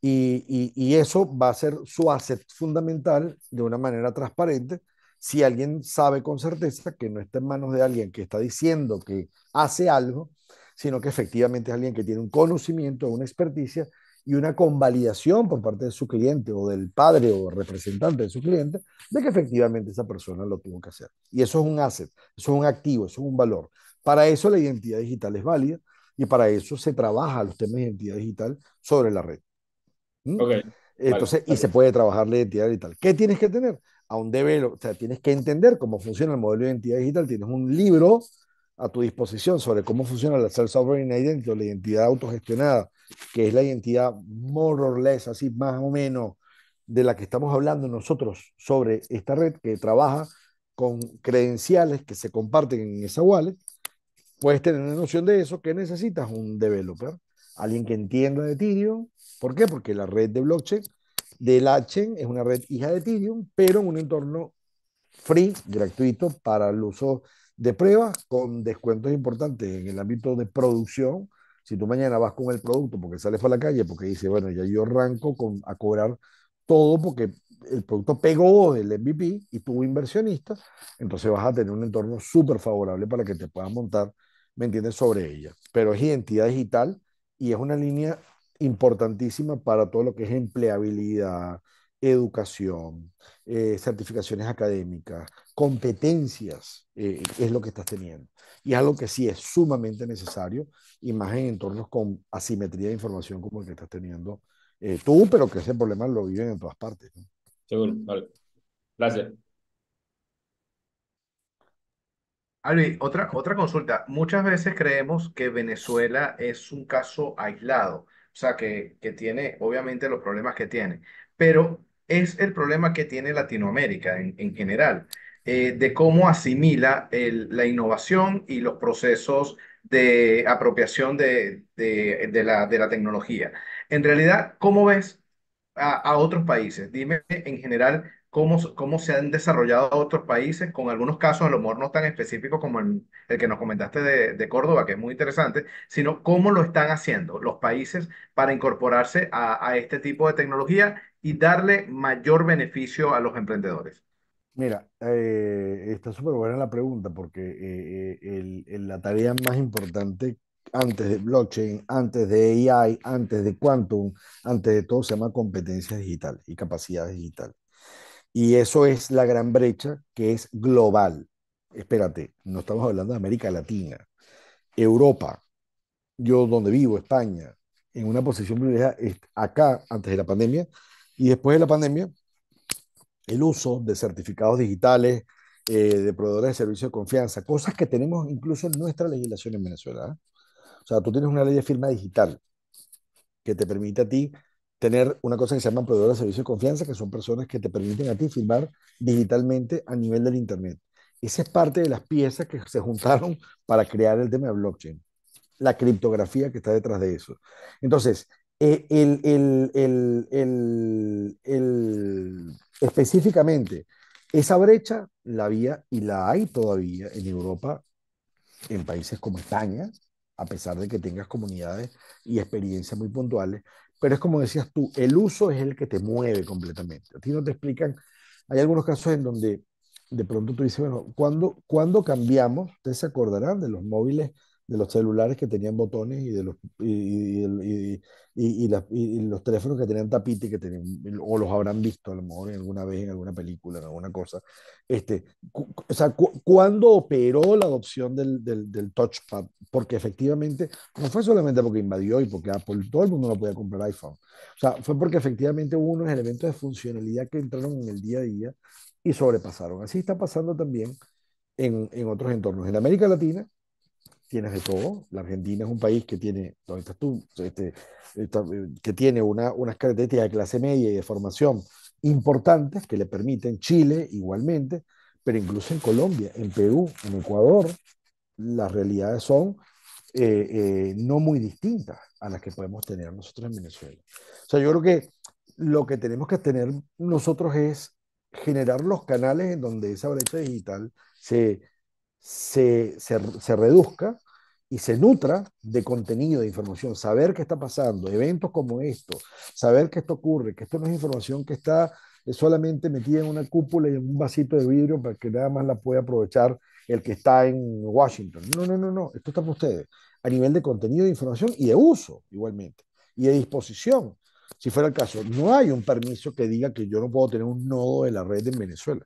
y, eso va a ser su asset fundamental de una manera transparente. Si alguien sabe con certeza que no está en manos de alguien que está diciendo que hace algo, sino que efectivamente es alguien que tiene un conocimiento, una experticia y una convalidación por parte de su cliente o del padre o representante de su cliente de que efectivamente esa persona lo tuvo que hacer. Y eso es un asset, eso es un activo, eso es un valor. Para eso la identidad digital es válida y para eso se trabaja los temas de identidad digital sobre la red. ¿Mm? Entonces, y se puede trabajar la identidad digital. ¿Qué tienes que tener? aún un o sea, tienes que entender cómo funciona el modelo de identidad digital. Tienes un libro a tu disposición sobre cómo funciona la self-sovereign identity o la identidad autogestionada, que es la identidad more or less, así más o menos, de la que estamos hablando nosotros sobre esta red que trabaja con credenciales que se comparten en esa wallet, puedes tener una noción de eso que necesitas un developer, alguien que entienda de Ethereum. ¿Por qué? Porque la red de blockchain de la es una red hija de Ethereum, pero en un entorno free, gratuito, para el uso de pruebas con descuentos importantes en el ámbito de producción. Si tú mañana vas con el producto porque sales para la calle, porque dice bueno, ya yo arranco con, a cobrar todo porque el producto pegó del MVP y tuvo inversionista, entonces vas a tener un entorno súper favorable para que te puedas montar, ¿me entiendes?, sobre ella. Pero es identidad digital y es una línea importantísima para todo lo que es empleabilidad, educación, eh, certificaciones académicas, competencias, eh, es lo que estás teniendo. Y algo que sí es sumamente necesario, y más en entornos con asimetría de información como el que estás teniendo eh, tú, pero que ese problema lo viven en todas partes. Seguro, vale. Gracias. Albi, otra, otra consulta. Muchas veces creemos que Venezuela es un caso aislado, o sea, que, que tiene obviamente los problemas que tiene, pero es el problema que tiene Latinoamérica en, general, eh, de cómo asimila la innovación y los procesos de apropiación de, la, tecnología. En realidad, ¿cómo ves a, a, otros países? Dime en general cómo, cómo se han desarrollado otros países, con algunos casos a lo mejor no tan específicos como el, que nos comentaste de, Córdoba, que es muy interesante, sino cómo lo están haciendo los países para incorporarse a, este tipo de tecnología y darle mayor beneficio a los emprendedores. Mira, eh, está súper buena la pregunta porque eh, eh, la tarea más importante antes de blockchain, antes de AI, antes de quantum, antes de todo se llama competencia digital y capacidades digital y eso es la gran brecha que es global. Espérate, no estamos hablando de América Latina, Europa, yo donde vivo, España, en una posición privilegiada acá antes de la pandemia y después de la pandemia, el uso de certificados digitales, eh, de proveedores de servicios de confianza, cosas que tenemos incluso en nuestra legislación en Venezuela. ¿eh? O sea, tú tienes una ley de firma digital que te permite a ti tener una cosa que se llama proveedores de servicio de confianza, que son personas que te permiten a ti firmar digitalmente a nivel del Internet. Esa es parte de las piezas que se juntaron para crear el tema de blockchain, la criptografía que está detrás de eso. Entonces, eh, específicamente, esa brecha la había y la hay todavía en Europa, en países como España, a pesar de que tengas comunidades y experiencias muy puntuales, pero es como decías tú, el uso es el que te mueve completamente. A ti no te explican, hay algunos casos en donde de pronto tú dices, bueno, ¿cuándo, cambiamos? Ustedes se acordarán de los móviles de los celulares que tenían botones y de los y, y, y, los teléfonos que tenían tapete que tienen o los habrán visto a lo mejor en alguna vez en alguna película en alguna cosa este o sea cuándo operó la adopción del, del, touchpad porque efectivamente no fue solamente porque invadió y porque Apple todo el mundo no podía comprar iPhone o sea fue porque efectivamente hubo unos elementos de funcionalidad que entraron en el día a día y sobrepasaron así está pasando también en, en otros entornos en América Latina tienes de todo. La Argentina es un país que tiene, donde estás tú, este, eh, que tiene unas características de clase media y de formación importantes que le permiten Chile igualmente, pero incluso en Colombia, en Perú, en Ecuador, las realidades son eh, eh, no muy distintas a las que podemos tener nosotros en Venezuela. O sea, yo creo que lo que tenemos que tener nosotros es generar los canales en donde esa brecha digital se, se, se, reduzca y se nutra de contenido, de información, saber qué está pasando, eventos como esto, saber que esto ocurre, que esto no es información que está eh, solamente metida en una cúpula y en un vasito de vidrio para que nada más la pueda aprovechar el que está en Washington. No, no, no, no, esto está para ustedes, a nivel de contenido, de información y de uso igualmente, y de disposición, si fuera el caso. No hay un permiso que diga que yo no puedo tener un nodo de la red en Venezuela.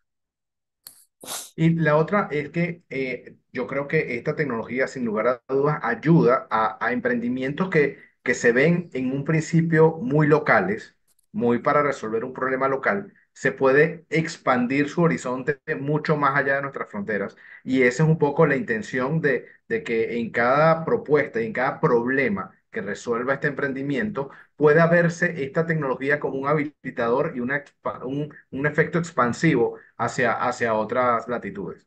Y la otra es que eh, yo creo que esta tecnología, sin lugar a dudas, ayuda a, emprendimientos que, que se ven en un principio muy locales, muy para resolver un problema local, se puede expandir su horizonte mucho más allá de nuestras fronteras. Y esa es un poco la intención de, de que en cada propuesta, en cada problema que resuelva este emprendimiento, pueda verse esta tecnología como un habilitador y un, efecto expansivo hacia, otras latitudes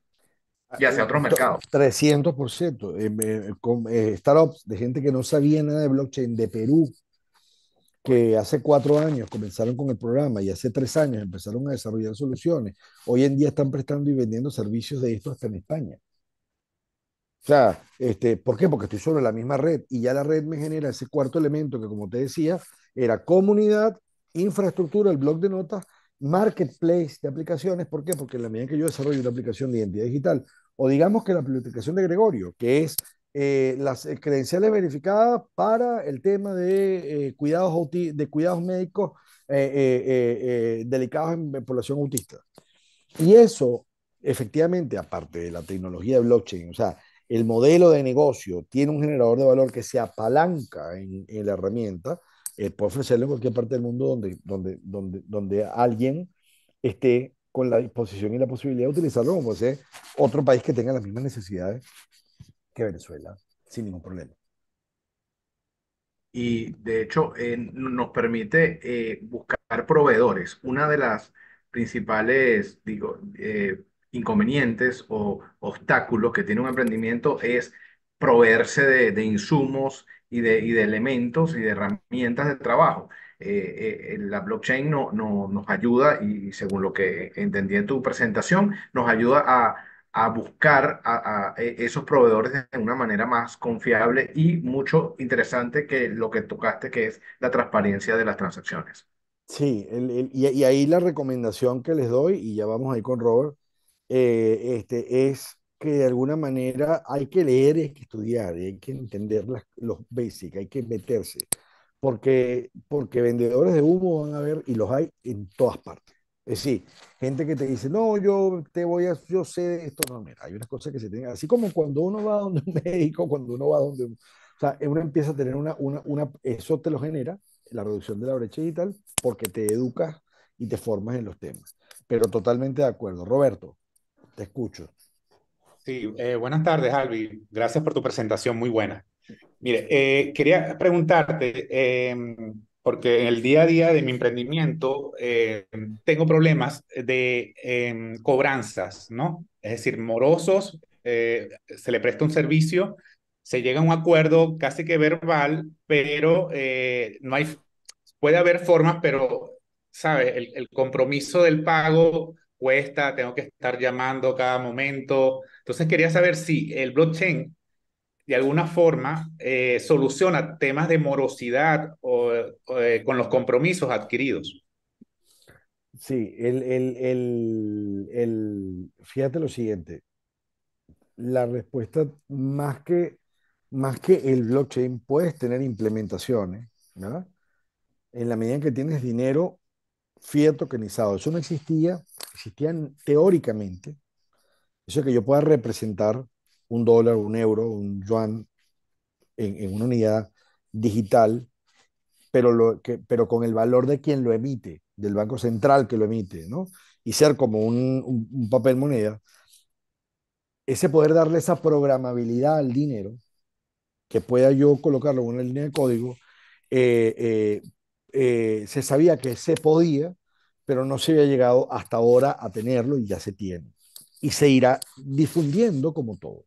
y hacia otros ah, eh, mercados. 300%. por eh, eh, startups de gente que no sabía nada de blockchain de Perú, que hace cuatro años comenzaron con el programa y hace tres años empezaron a desarrollar soluciones, hoy en día están prestando y vendiendo servicios de esto hasta en España sea, este, ¿por qué? Porque estoy solo en la misma red y ya la red me genera ese cuarto elemento que, como te decía, era comunidad, infraestructura, el blog de notas, marketplace de aplicaciones. ¿Por qué? Porque en la medida en que yo desarrollo una aplicación de identidad digital, o digamos que la aplicación de Gregorio, que es eh, las eh, credenciales verificadas para el tema de, eh, cuidados, de cuidados médicos delicados en población autista. Y eso, efectivamente, aparte de la tecnología de blockchain, o sea, el modelo de negocio tiene un generador de valor que se apalanca en, la herramienta, eh, puede ofrecerlo en cualquier parte del mundo donde, donde, donde, donde alguien esté con la disposición y la posibilidad de utilizarlo como ser otro país que tenga las mismas necesidades que Venezuela, sin ningún problema. Y de hecho eh, nos permite eh, buscar proveedores. Una de las principales, digo, inconvenientes o obstáculos que tiene un emprendimiento es proveerse de, insumos y de, elementos y de herramientas de trabajo. Eh, eh, la blockchain no, no, nos ayuda, y según lo que entendí en tu presentación, nos ayuda a, buscar a, e, esos proveedores de una manera más confiable y mucho interesante que lo que tocaste, que es la transparencia de las transacciones. Sí, y, y, ahí la recomendación que les doy, y ya vamos ahí con Robert, eh, este, es que de alguna manera hay que leer hay que estudiar, hay que entender las, los basics, hay que meterse, porque, porque vendedores de humo van a ver, y los hay en todas partes. Es decir, gente que te dice, no, yo te voy a, yo sé esto, no, mira, hay unas cosas que se tienen, así como cuando uno va donde un [LAUGHS] médico, cuando uno va donde, o sea, uno empieza a tener una, una, una, eso te lo genera, la reducción de la brecha digital, porque te educas y te formas en los temas. Pero totalmente de acuerdo. Roberto, te escucho. Sí, eh, buenas tardes, Albi. Gracias por tu presentación, muy buena. Mire, eh, quería preguntarte, em, porque en el día a día de mi emprendimiento em, tengo problemas de em, cobranzas, ¿no? Es decir, morosos, eh, se le presta un servicio, se llega a un acuerdo casi que verbal, pero no hay, puede haber formas, pero, ¿sabes? el compromiso del pago cuesta, tengo que estar llamando cada momento. Entonces quería saber si el blockchain de alguna forma eh, soluciona temas de morosidad o, eh, con los compromisos adquiridos. Sí, el, fíjate lo siguiente, la respuesta más que, más que el blockchain, puedes tener implementaciones, ¿verdad? En la medida en que tienes dinero fiat tokenizado. Eso no existía, existían teóricamente. Eso que yo pueda representar un dólar, un euro, un yuan en, una unidad digital, pero, lo que, pero con el valor de quien lo emite, del Banco Central que lo emite, ¿no? Y ser como un, un papel moneda. Ese poder darle esa programabilidad al dinero, que pueda yo colocarlo en una línea de código, eh, eh, eh, se sabía que se podía, pero no se había llegado hasta ahora a tenerlo y ya se tiene. Y se irá difundiendo como todo,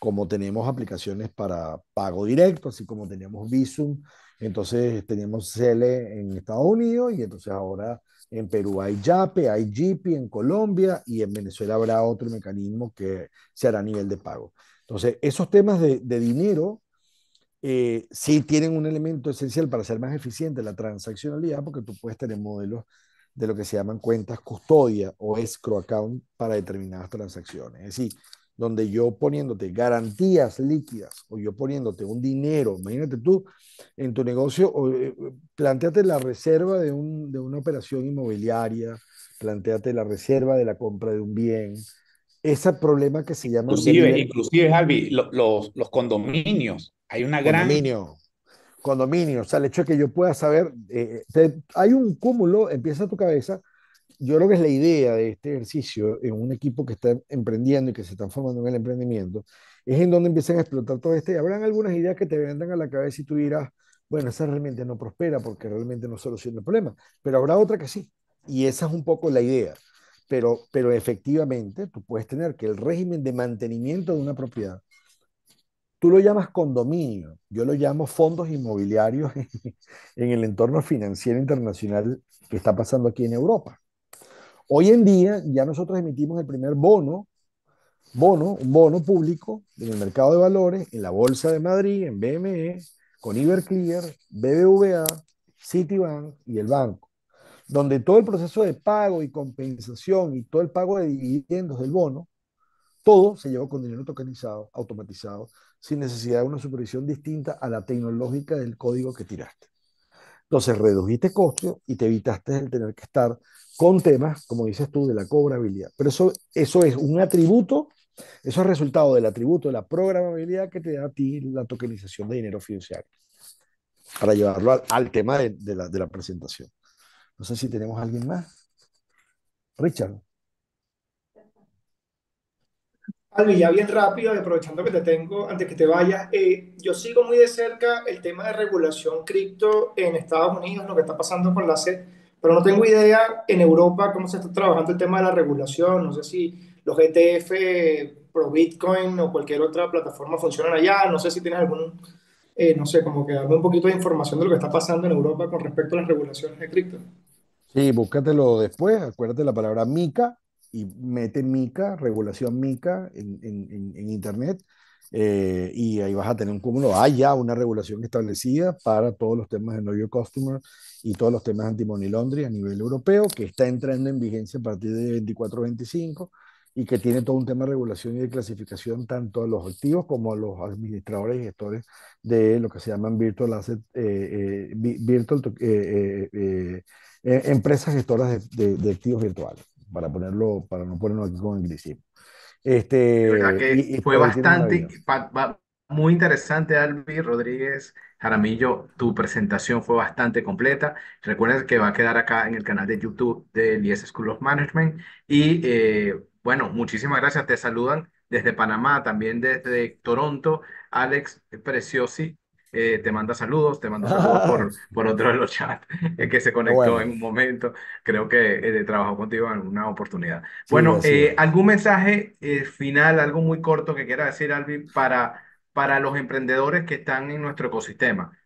como tenemos aplicaciones para pago directo, así como tenemos Visum, entonces tenemos Cele en Estados Unidos y entonces ahora en Perú hay YAPE, hay JIPI, en Colombia y en Venezuela habrá otro mecanismo que se hará a nivel de pago. Entonces, esos temas de dinero eh, sí tienen un elemento esencial para ser más eficiente, la transaccionalidad, porque tú puedes tener modelos de lo que se llaman cuentas custodia o escrow account para determinadas transacciones. Es decir, donde yo poniéndote garantías líquidas o yo poniéndote un dinero, imagínate tú en tu negocio, eh, planteate la reserva de, un, de, una operación inmobiliaria, planteate la reserva de la compra de un bien, ese problema que se llama... Inclusive, inclusive Javi, los, los condominios hay una gran... Condominio, o sea, el hecho que yo pueda saber, eh, hay un cúmulo, empieza tu cabeza, yo creo que es la idea de este ejercicio en un equipo que está emprendiendo y que se está formando en el emprendimiento, es en donde empiezan a explotar todo esto y habrán algunas ideas que te vendan a la cabeza y tú dirás, bueno, esa realmente no prospera porque realmente no soluciona el problema, pero habrá otra que sí, y esa es un poco la idea. Pero, pero efectivamente tú puedes tener que el régimen de mantenimiento de una propiedad Tú lo llamas condominio, yo lo llamo fondos inmobiliarios [LAUGHS] en el entorno financiero internacional que está pasando aquí en Europa. Hoy en día ya nosotros emitimos el primer bono, bono, un bono público en el mercado de valores, en la Bolsa de Madrid, en BME, con Iberclear, BBVA, Citibank y el banco, donde todo el proceso de pago y compensación y todo el pago de dividendos del bono, todo se llevó con dinero tokenizado, automatizado, sin necesidad de una supervisión distinta a la tecnológica del código que tiraste. Entonces redujiste costos y te evitaste el tener que estar con temas, como dices tú, de la cobrabilidad. Pero eso, eso es un atributo, eso es resultado del atributo de la programabilidad que te da a ti la tokenización de dinero fiduciario, para llevarlo al, tema de, de, la, de la presentación. No sé si tenemos a alguien más. Richard. Alguien ya bien rápido, aprovechando que te tengo, antes que te vayas, eh, yo sigo muy de cerca el tema de regulación cripto en Estados Unidos, lo que está pasando con la SEC, pero no tengo idea en Europa cómo se está trabajando el tema de la regulación, no sé si los ETF pro Bitcoin o cualquier otra plataforma funcionan allá, no sé si tienes algún, eh, no sé, como que dame un poquito de información de lo que está pasando en Europa con respecto a las regulaciones de cripto. Sí, búscatelo después, acuérdate la palabra MICA, y mete mica, regulación mica en, en, Internet. Eh, y ahí vas a tener un cúmulo. Hay ya una regulación establecida para todos los temas de Know Your Customer y todos los temas anti-money laundry a nivel europeo, que está entrando en vigencia a partir de 24-25 y que tiene todo un tema de regulación y de clasificación tanto a los activos como a los administradores y gestores de lo que se llaman virtual asset, eh, eh, virtual, empresas gestoras de, de activos virtuales para ponerlo, para no ponerlo aquí con anglicismo. Este, fue bastante, muy interesante, Albi Rodríguez Jaramillo. Tu presentación fue bastante completa. recuerda que va a quedar acá en el canal de YouTube del IES School of Management. Y eh, bueno, muchísimas gracias. Te saludan desde Panamá, también desde Toronto, Alex Preciosi eh, te manda saludos, te manda saludos por, [LAUGHS] por otro de los chats eh, que se conectó en un momento. Creo que eh, trabajó contigo en una oportunidad. bueno, eh, ¿algún mensaje final, algo muy corto que quiera decir, Alvin, para, para los emprendedores que están en nuestro ecosistema?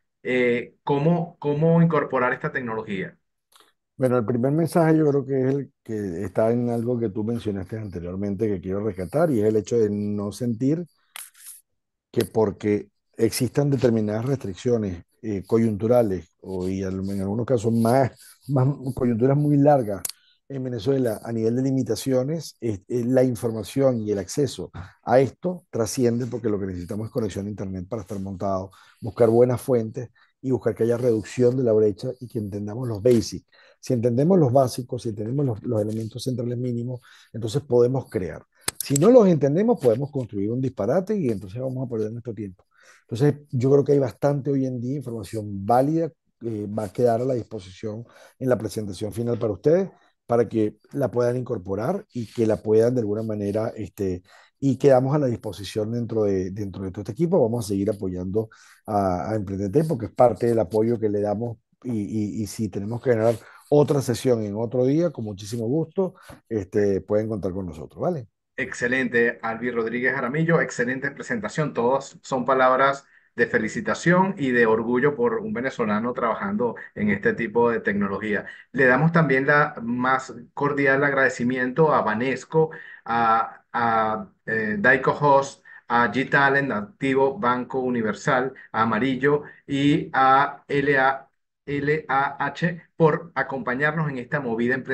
¿cómo, ¿Cómo incorporar esta tecnología? Bueno, el primer mensaje yo creo que es el que está en algo que tú mencionaste anteriormente que quiero rescatar y es el hecho de no sentir que porque existan determinadas restricciones eh, coyunturales o y en algunos casos más, más coyunturas muy largas en Venezuela a nivel de limitaciones, la información y el acceso a esto trasciende porque lo que necesitamos es conexión a Internet para estar montado, buscar buenas fuentes y buscar que haya reducción de la brecha y que entendamos los basics. Si entendemos los básicos, si entendemos los elementos centrales mínimos, entonces podemos crear. Si no los entendemos, podemos construir un disparate y entonces vamos a perder nuestro tiempo. Entonces, yo creo que hay bastante hoy en día información válida que va a quedar a la disposición en la presentación final para ustedes, para que la puedan incorporar y que la puedan de alguna manera, este, y quedamos a la disposición dentro de, dentro de todo este equipo. Vamos a seguir apoyando a, a porque es parte del apoyo que le damos y, si tenemos que generar otra sesión en otro día, con muchísimo gusto, este, pueden contar con nosotros, ¿vale? Excelente, Albi Rodríguez Aramillo, excelente presentación. Todas son palabras de felicitación y de orgullo por un venezolano trabajando en este tipo de tecnología. Le damos también la más cordial agradecimiento a Vanesco, a, eh, Daico Host, a G-Talent, Activo Banco Universal, a Amarillo y a LA LAH por acompañarnos en esta movida en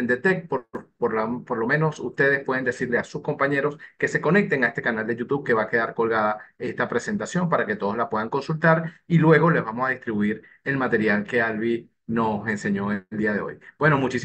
Por, por, lo menos ustedes pueden decirle a sus compañeros que se conecten a este canal de YouTube que va a quedar colgada esta presentación para que todos la puedan consultar y luego les vamos a distribuir el material que Albi nos enseñó el día de hoy. Bueno, muchísimas